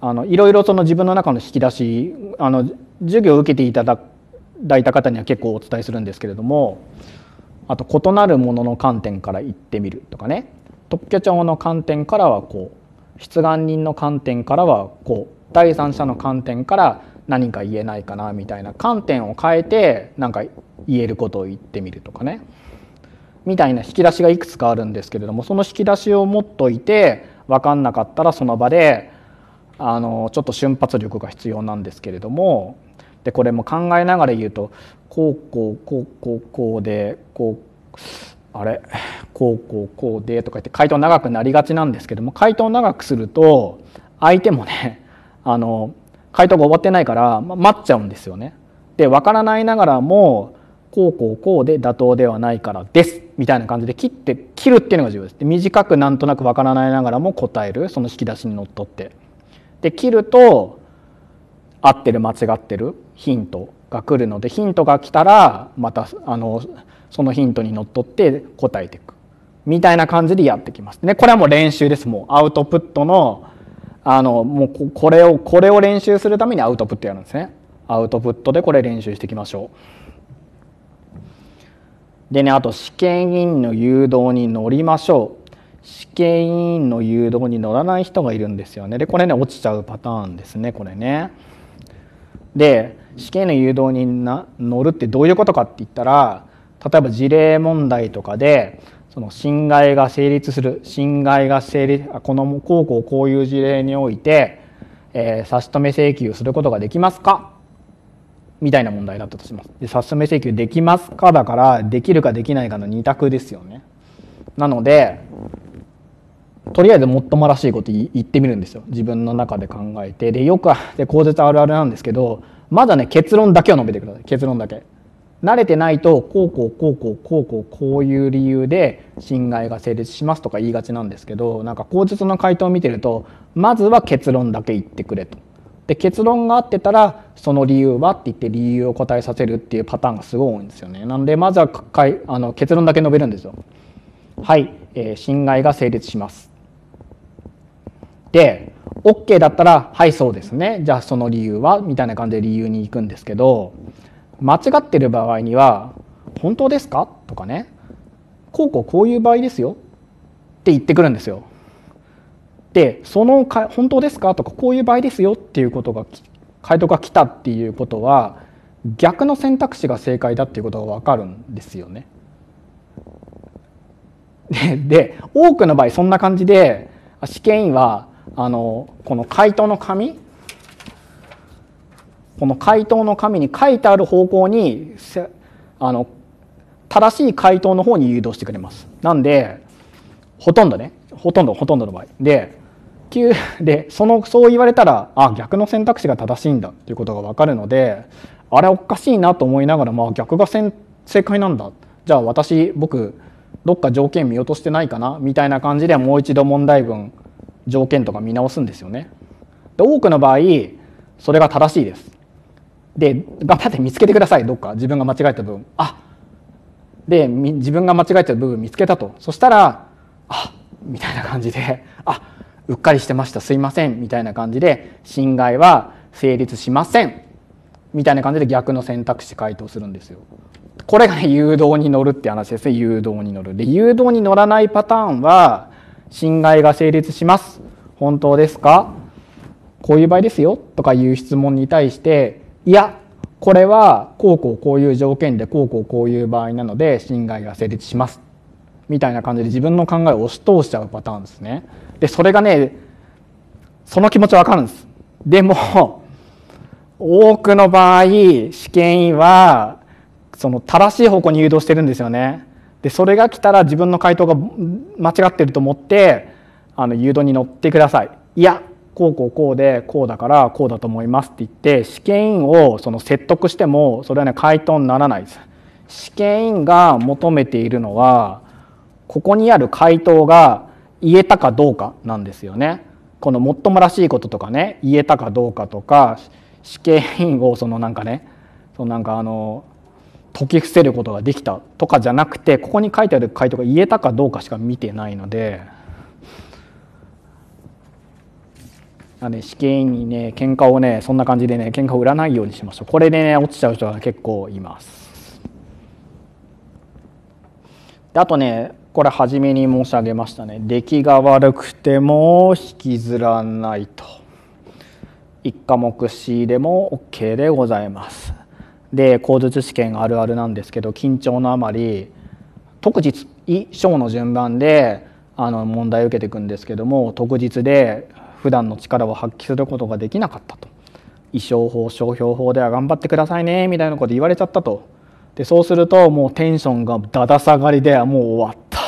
あのいろいろその自分の中の引き出しあの授業を受けていただいた方には結構お伝えするんですけれどもあと異なるものの観点から言ってみるとかね特許庁の観点からはこう出願人の観点からはこう第三者の観点から何か言えないかなみたいな観点を変えてなんか言えることを言ってみるとかねみたいな引き出しがいくつかあるんですけれどもその引き出しを持っといて分かんなかったらその場であのちょっと瞬発力が必要なんですけれどもでこれも考えながら言うとこうこうこうこうこうでこうあれこうこうこうでとか言って回答長くなりがちなんですけども回答長くすると相手もねあの回答が終わってないから、ま、待っちゃうんですよね。で分からないながらもこうこうこうで妥当ではないからですみたいな感じで切って切るっていうのが重要ですで短くなんとなくわからないながらも答えるその引き出しにのっとってで切ると合ってる間違ってるヒントが来るのでヒントが来たらまたあのそのヒントにのっとって答えていくみたいな感じでやってきますねこれはもう練習ですもうアウトプットのあのもうこれをこれを練習するためにアウトプットやるんですねアウトプットでこれ練習していきましょう。でねあと試験委員の誘導に乗りましょう試験委員の誘導に乗らない人がいるんですよねでこれね落ちちゃうパターンですねこれねで試験の誘導にな乗るってどういうことかって言ったら例えば事例問題とかでその侵害が成立する侵害が成立このこうこうこういう事例において、えー、差し止め請求することができますかみたいな問題だったとします。で冊子名請求できますかだからできるかできないかの2択ですよね。なのでとりあえずもっともらしいこと言ってみるんですよ自分の中で考えてでよくで口舌あるあるなんですけどまだね結論だけを述べてください結論だけ慣れてないとこうこうこうこうこうこうこういう理由で侵害が成立しますとか言いがちなんですけどなんか口述の回答を見てるとまずは結論だけ言ってくれとで結論が合ってたらその理由はって言って理由を答えさせるっていうパターンがすごい多いんですよねなのでまずはかいあの結論だけ述べるんですよはい、えー、侵害が成立しますで OK だったらはいそうですねじゃあその理由はみたいな感じで理由に行くんですけど間違ってる場合には本当ですかとかねこうこうこういう場合ですよって言ってくるんですよってそのか本当ですかとかこういう場合ですよっていうことが回答が来たっていうことは逆の選択肢が正解だっていうことが分かるんですよね。でで多くの場合そんな感じで試験員はあのこの回答の紙この回答の紙に書いてある方向にあの正しい回答の方に誘導してくれます。なんでほとんどねほとんどほとんどの場合で球でそのそう言われたらあ逆の選択肢が正しいんだっていうことが分かるのであれおかしいなと思いながら、まあ、逆が正解なんだじゃあ私僕どっか条件見落としてないかなみたいな感じでもう一度問題文条件とか見直すんですよね。で多くの場合それが正しいです。で頑張って見つけてくださいどっか自分が間違えた部分。あで自分が間違えた部分見つけたとそしたらあみたいな感じであうっかりしてましたすいませんみたいな感じで侵害は成立しませんみたいな感じで逆の選択肢回答するんですよ。これが、ね、誘導に乗るって話ですね誘導に乗る。で誘導に乗らないパターンは侵害が成立します。本当ですかこういう場合ですよとかいう質問に対していやこれはこうこうこういう条件でこうこうこういう場合なので侵害が成立しますみたいな感じで自分の考えを押し通しちゃうパターンですね。でそれがねその気持ちわかるんですでも 多くの場合試験員はその正しい方向に誘導してるんですよねでそれが来たら自分の回答が間違ってると思ってあの誘導に乗ってくださいいやこうこうこうでこうだからこうだと思いますって言って試験員をその説得してもそれはね回答にならないです試験員が求めているのはここにある回答が言えたかどうかなんですよね。このもっともらしいこととかね言えたかどうかとか死刑員をそのなんかねそのなんかあの解き伏せることができたとかじゃなくてここに書いてある回答が言えたかどうかしか見てないので。あね、試験員にね喧嘩をねそんな感じでね喧嘩を売らないようにしましょうこれでね落ちちゃう人が結構いますであとねこれ初めに申し上げましたね出来が悪くても引きずらないと一科目 C でも OK でございますで口述試験あるあるなんですけど緊張のあまり特実衣装の順番であの問題を受けていくんですけども特日で普段の力を発揮することができなかったと衣装法商標法では頑張ってくださいねみたいなこと言われちゃったとでそうするともうテンションがだだ下がりでもう終わった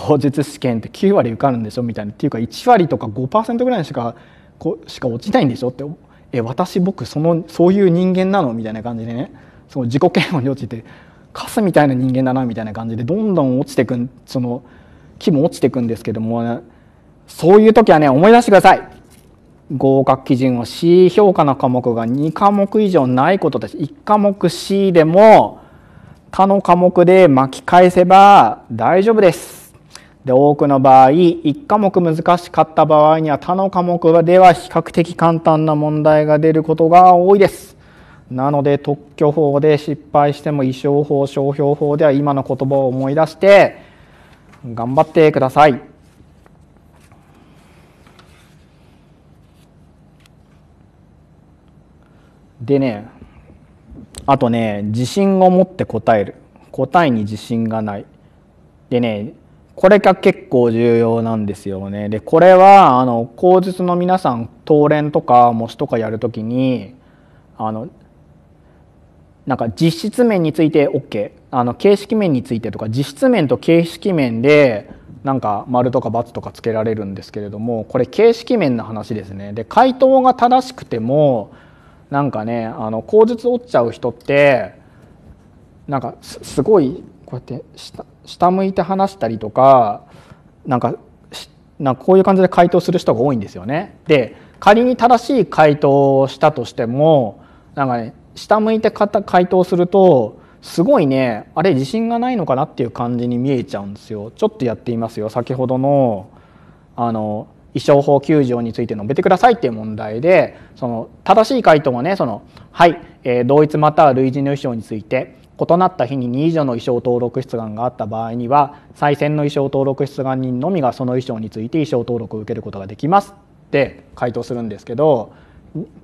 口述試験って9割受かるんでしょみたいなっていうか1割とか5%ぐらいしかこしか落ちないんでしょってえ私僕そのそういう人間なのみたいな感じでねその自己嫌悪に陥ってカスみたいな人間だなみたいな感じでどんどん落ちてくんその木も落ちてくんですけども、ね、そういう時はね思い出してください合格基準を C 評価の科目が2科目以上ないことです1科目 C でも他の科目で巻き返せば大丈夫ですで多くの場合1科目難しかった場合には他の科目では比較的簡単な問題が出ることが多いですなので特許法で失敗しても衣装法商標法では今の言葉を思い出して頑張ってくださいでねあとね自信を持って答える答えに自信がないでねこれが結構重要なんですよね。でこれはあの口述の皆さん当連とか模試とかやるときにあのなんか実質面について OK あの形式面についてとか実質面と形式面でなんか丸とか×とかつけられるんですけれどもこれ形式面の話ですね。で回答が正しくてもなんかねあの口述折っちゃう人ってなんかすごいこうやって下下向いて話したりとかなんかなんかこういう感じで回答する人が多いんですよね。で仮に正しい回答をしたとしてもなんかね下向いて回答するとすごいねあれ自信がないのかなっていう感じに見えちゃうんですよ。ちょっとやってみますよ先ほどのあの衣装法9条について述べてくださいっていう問題でその正しい回答はねそのはい、えー、同一または類似の衣装について異なった日に2以上の衣装登録出願があった場合には再選の衣装登録出願人のみがその衣装について衣装登録を受けることができますって回答するんですけど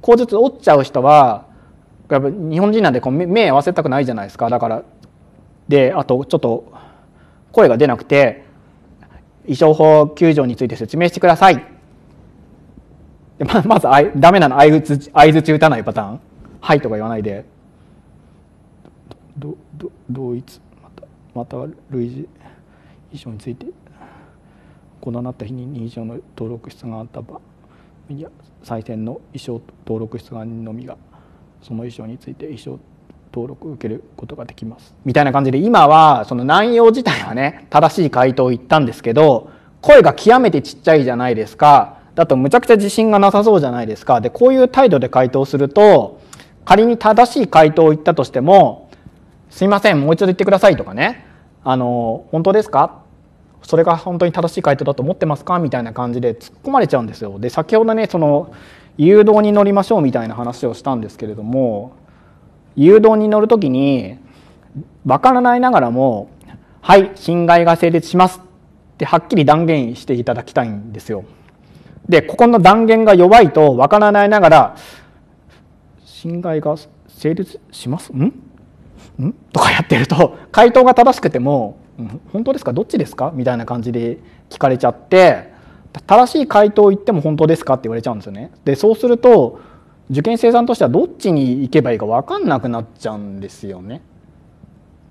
口述折っちゃう人はやっぱ日本人なんでこう目合わせたくないじゃないですかだからであとちょっと声が出なくて衣装法9条について説明してくださいままずあいダメなの相づち打たないパターン「はい」とか言わないでどど同一またまたは類似衣装について行った日に認証の登録室があった場合には再選の衣装登録室願のみがその衣装について衣装登録を受けることができますみたいな感じで今はその内容自体はね正しい回答を言ったんですけど声が極めてちっちゃいじゃないですかだとむちゃくちゃ自信がなさそうじゃないですかでこういう態度で回答すると仮に正しい回答を言ったとしてもすいませんもう一度言ってくださいとかねあの本当ですかそれが本当に正しい回答だと思ってますかみたいな感じで突っ込まれちゃうんですよで先ほどねその誘導に乗りましょうみたいな話をしたんですけれども誘導に乗る時に分からないながらも「はい侵害が成立します」ってはっきり断言していただきたいんですよ。でここの断言が弱いと分からないながら「侵害が成立しますんんとかやってると回答が正しくても「本当ですかどっちですか?」みたいな感じで聞かれちゃって正しい回答を言っても「本当ですか?」って言われちゃうんですよね。でそうすると受験生さんとしてはどっちに行けばいいか分かんなくなっちゃうんですよね。っ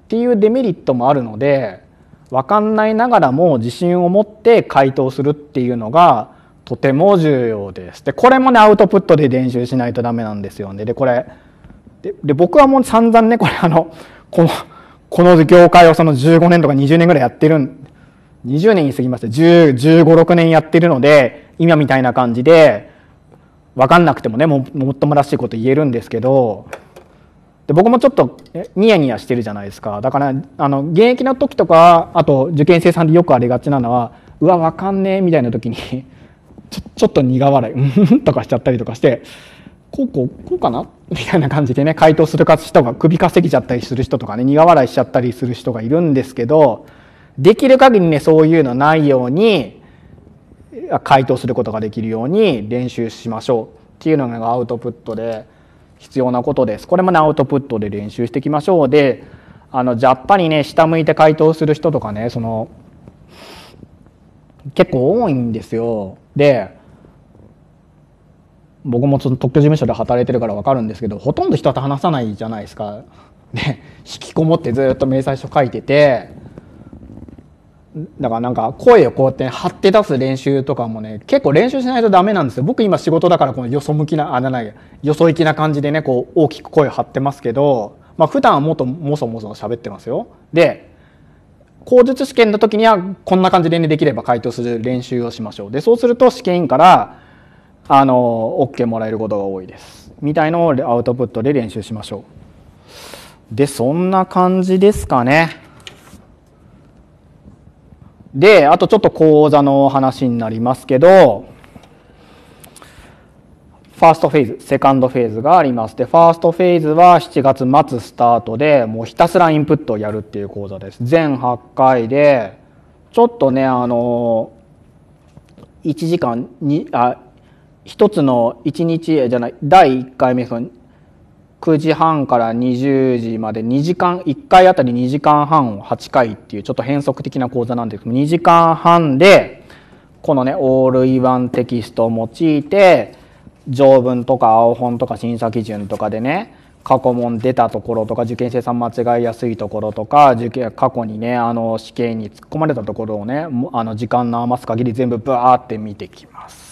ていうデメリットもあるので分かんないながらも自信を持って回答するっていうのがとても重要です。でこれもねアウトプットで練習しないとダメなんですよね。でこれでで僕はもう散々ねこれあのこのこの業界をその15年とか20年ぐらいやってる20年に過ぎました1 5 6年やってるので今みたいな感じで分かんなくてもねももっともらしいこと言えるんですけどで僕もちょっとニヤニヤしてるじゃないですかだからあの現役の時とかあと受験生さんでよくありがちなのはうわ分かんねえみたいな時にちょちょっと苦笑いとかしちゃったりとかしてこうこうこうかなみたいな感じでね、回答する人が首稼ぎちゃったりする人とかね、苦笑いしちゃったりする人がいるんですけど、できる限りね、そういうのないように、回答することができるように練習しましょうっていうのがアウトプットで必要なことです。これもね、アウトプットで練習していきましょう。で、あの、やっにね、下向いて回答する人とかね、その、結構多いんですよ。で、僕もその特許事務所で働いてるから分かるんですけどほとんど人と話さないじゃないですか。で引きこもってずっと明細書書いててだからなんか声をこうやって張って出す練習とかもね結構練習しないとダメなんですよ僕今仕事だからこのよそ向きなあゃないよそ行きな感じでねこう大きく声を張ってますけど、まあ普段はもっともそもそ喋ってますよ。で口述試験の時にはこんな感じでねできれば回答する練習をしましょう。でそうすると試験からあの OK もらえることが多いですみたいのをアウトプットで練習しましょうでそんな感じですかねであとちょっと講座の話になりますけどファーストフェーズセカンドフェーズがありますでファーストフェーズは7月末スタートでもうひたすらインプットをやるっていう講座です全8回でちょっとねあの1時間にあ一つの一日じゃない第1回目9時半から20時まで2時間1回あたり2時間半を8回っていうちょっと変則的な講座なんですけど2時間半でこのねオールイワンテキストを用いて条文とか青本とか審査基準とかでね過去問出たところとか受験生さん間違いやすいところとか受験過去にねあの試験に突っ込まれたところをねあの時間の余す限り全部ブワーって見てきます。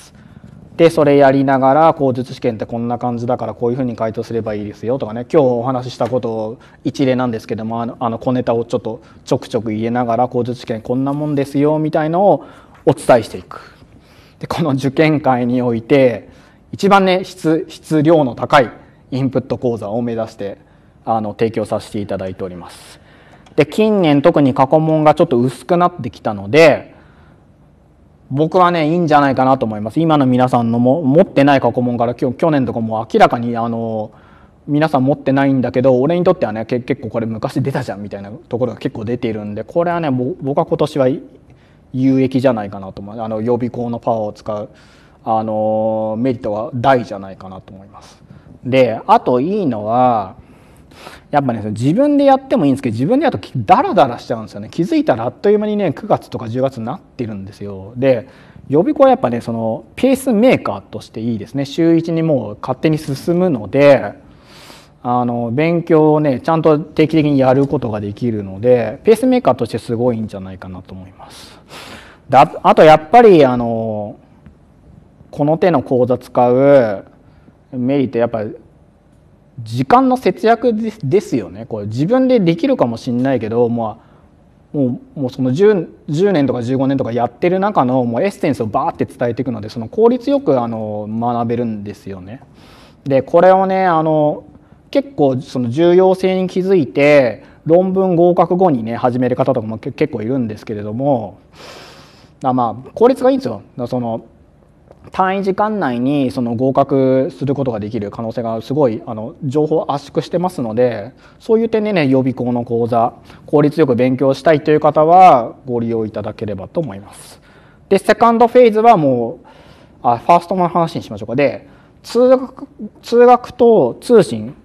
でそれやりながら口述試験ってこんな感じだからこういうふうに回答すればいいですよとかね今日お話ししたことを一例なんですけどもあのあの小ネタをちょっとちょくちょく言えながら口述試験こんなもんですよみたいのをお伝えしていく。でこの受験会において一番ね質質量の高いインプット講座を目指してあの提供させていただいております。で近年特に過去問がちょっと薄くなってきたので僕はねいいんじゃないかなと思います今の皆さんのも持ってない過去問から今日去年とかも明らかにあの皆さん持ってないんだけど俺にとってはね結構これ昔出たじゃんみたいなところが結構出ているんでこれはね僕は今年は有益じゃないかなと思うあの予備校のパワーを使うあのメリットは大じゃないかなと思います。であといいのはやっぱね自分でやってもいいんですけど自分でやるとダラダラしちゃうんですよね気づいたらあっという間にね9月とか10月になってるんですよで予備校はやっぱねそのペースメーカーとしていいですね週1にもう勝手に進むのであの勉強をねちゃんと定期的にやることができるのでペースメーカーとしてすごいんじゃないかなと思います。だあとやっぱりあのこの手の講座使うメリットやっぱり時間の節約ですよねこれ自分でできるかもしんないけど、まあ、もうもうその 10, 10, 年とか15年とかやってる中のもうエッセンスをバーって伝えていくのでその効率よくあの学べるんですよね。でこれをねあの結構その重要性に気づいて論文合格後にね始める方とかも結構いるんですけれどもまあ効率がいいんですよ。その単位時間内にその合格することができる可能性がすごいあの情報圧縮してますのでそういう点でね予備校の講座効率よく勉強したいという方はご利用いただければと思います。でセカンドフェーズはもうあファーストの話にしましょうかで通学通学と通信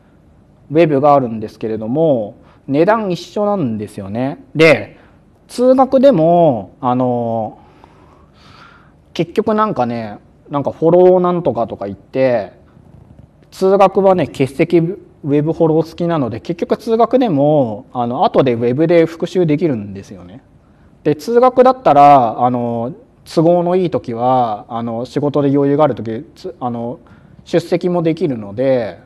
ウェブがあるんですけれども値段一緒なんですよね。で通学でもあの結局なんかねなんかフォローなんとかとか言って通学はね欠席ウェブフォロー付きなので結局通学でもあの後でウェブで復習できるんですよね。で通学だったらあの都合のいい時はあの仕事で余裕がある時あの出席もできるので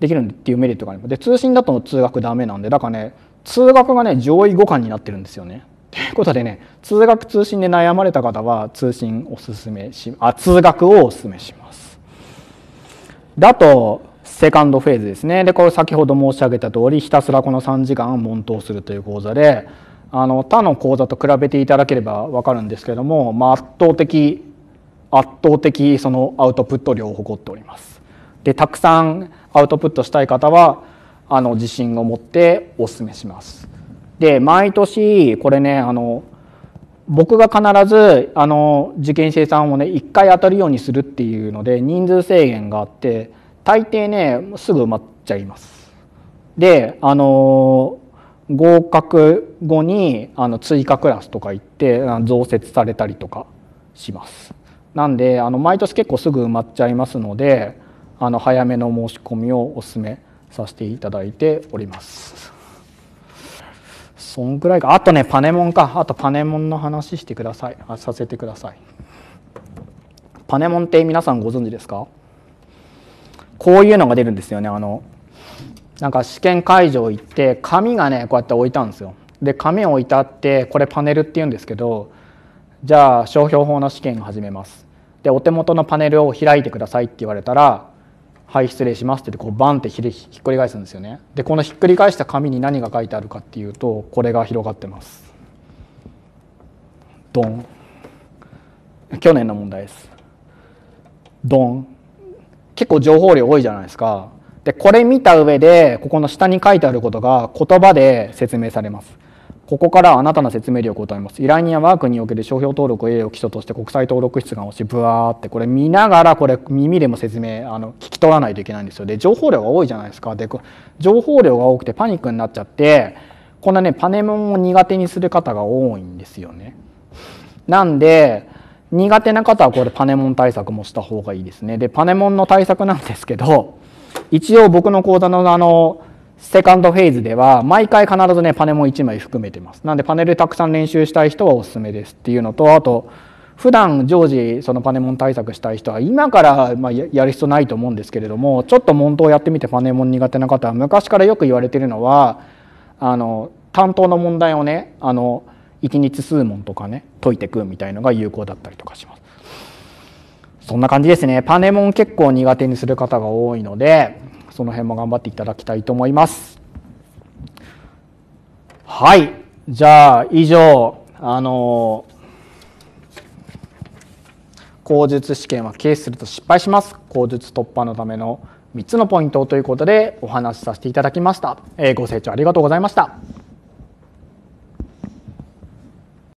できるっていうメリットがあります。で通信だと通学ダメなんでだからね通学がね上位互換になってるんですよね。ということでね通学通信で悩まれた方は通信おすすめしあ通学をおすすめします。だとセカンドフェーズですねでこれ先ほど申し上げた通りひたすらこの3時間悶頭するという講座であの他の講座と比べていただければ分かるんですけども、まあ、圧倒的圧倒的そのアウトプット量を誇っております。でたくさんアウトプットしたい方はあの自信を持ってお勧めします。で毎年これねあの僕が必ずあの受験生さんをね1回当たるようにするっていうので人数制限があって大抵ねすぐ埋まっちゃいます。であの合格後にあの追加クラスとか行って増設されたりとかします。なんであの毎年結構すぐ埋まっちゃいますのであの早めの申し込みをお勧めさせていただいております。そんぐらいかあとねパネモンかあとパネモンの話してくださいあさせてくださいパネモンって皆さんご存知ですかこういうのが出るんですよねあのなんか試験会場行って紙がねこうやって置いたんですよで紙を置いてあってこれパネルっていうんですけどじゃあ商標法の試験を始めますでお手元のパネルを開いてくださいって言われたらはい失礼します」って言ってこうバンってひっくり返すんですよね。でこのひっくり返した紙に何が書いてあるかっていうとこれが広がってます。ドン去年の問題です。ドン結構情報量多いじゃないですか。でこれ見た上でここの下に書いてあることが言葉で説明されます。ここからあなたの説明力を答えます。依頼人はワークにおける商標登録を A を基礎として国際登録出願をし、ブワーって、これ見ながら、これ耳でも説明、あの、聞き取らないといけないんですよ。で、情報量が多いじゃないですか。で、情報量が多くてパニックになっちゃって、こんなね、パネモンを苦手にする方が多いんですよね。なんで、苦手な方はこれパネモン対策もした方がいいですね。で、パネモンの対策なんですけど、一応僕の講座のあの、セカンドフェーズでは毎回必ずねパネも1枚含めてますなんでパネルたくさん練習したい人はおすすめですっていうのとあと普段常時そのパネモン対策したい人は今からまやる必要ないと思うんですけれどもちょっとモントをやってみてパネモン苦手な方は昔からよく言われてるのはあの担当の問題をねあの1日数問とかね解いてくみたいのが有効だったりとかします。そんな感じですねパネモン結構苦手にする方が多いのでその辺も頑張っていただきたいと思いますはいじゃあ以上あの口述試験はケースすると失敗します口述突破のための3つのポイントということでお話しさせていただきました、えご清聴ありがとうございました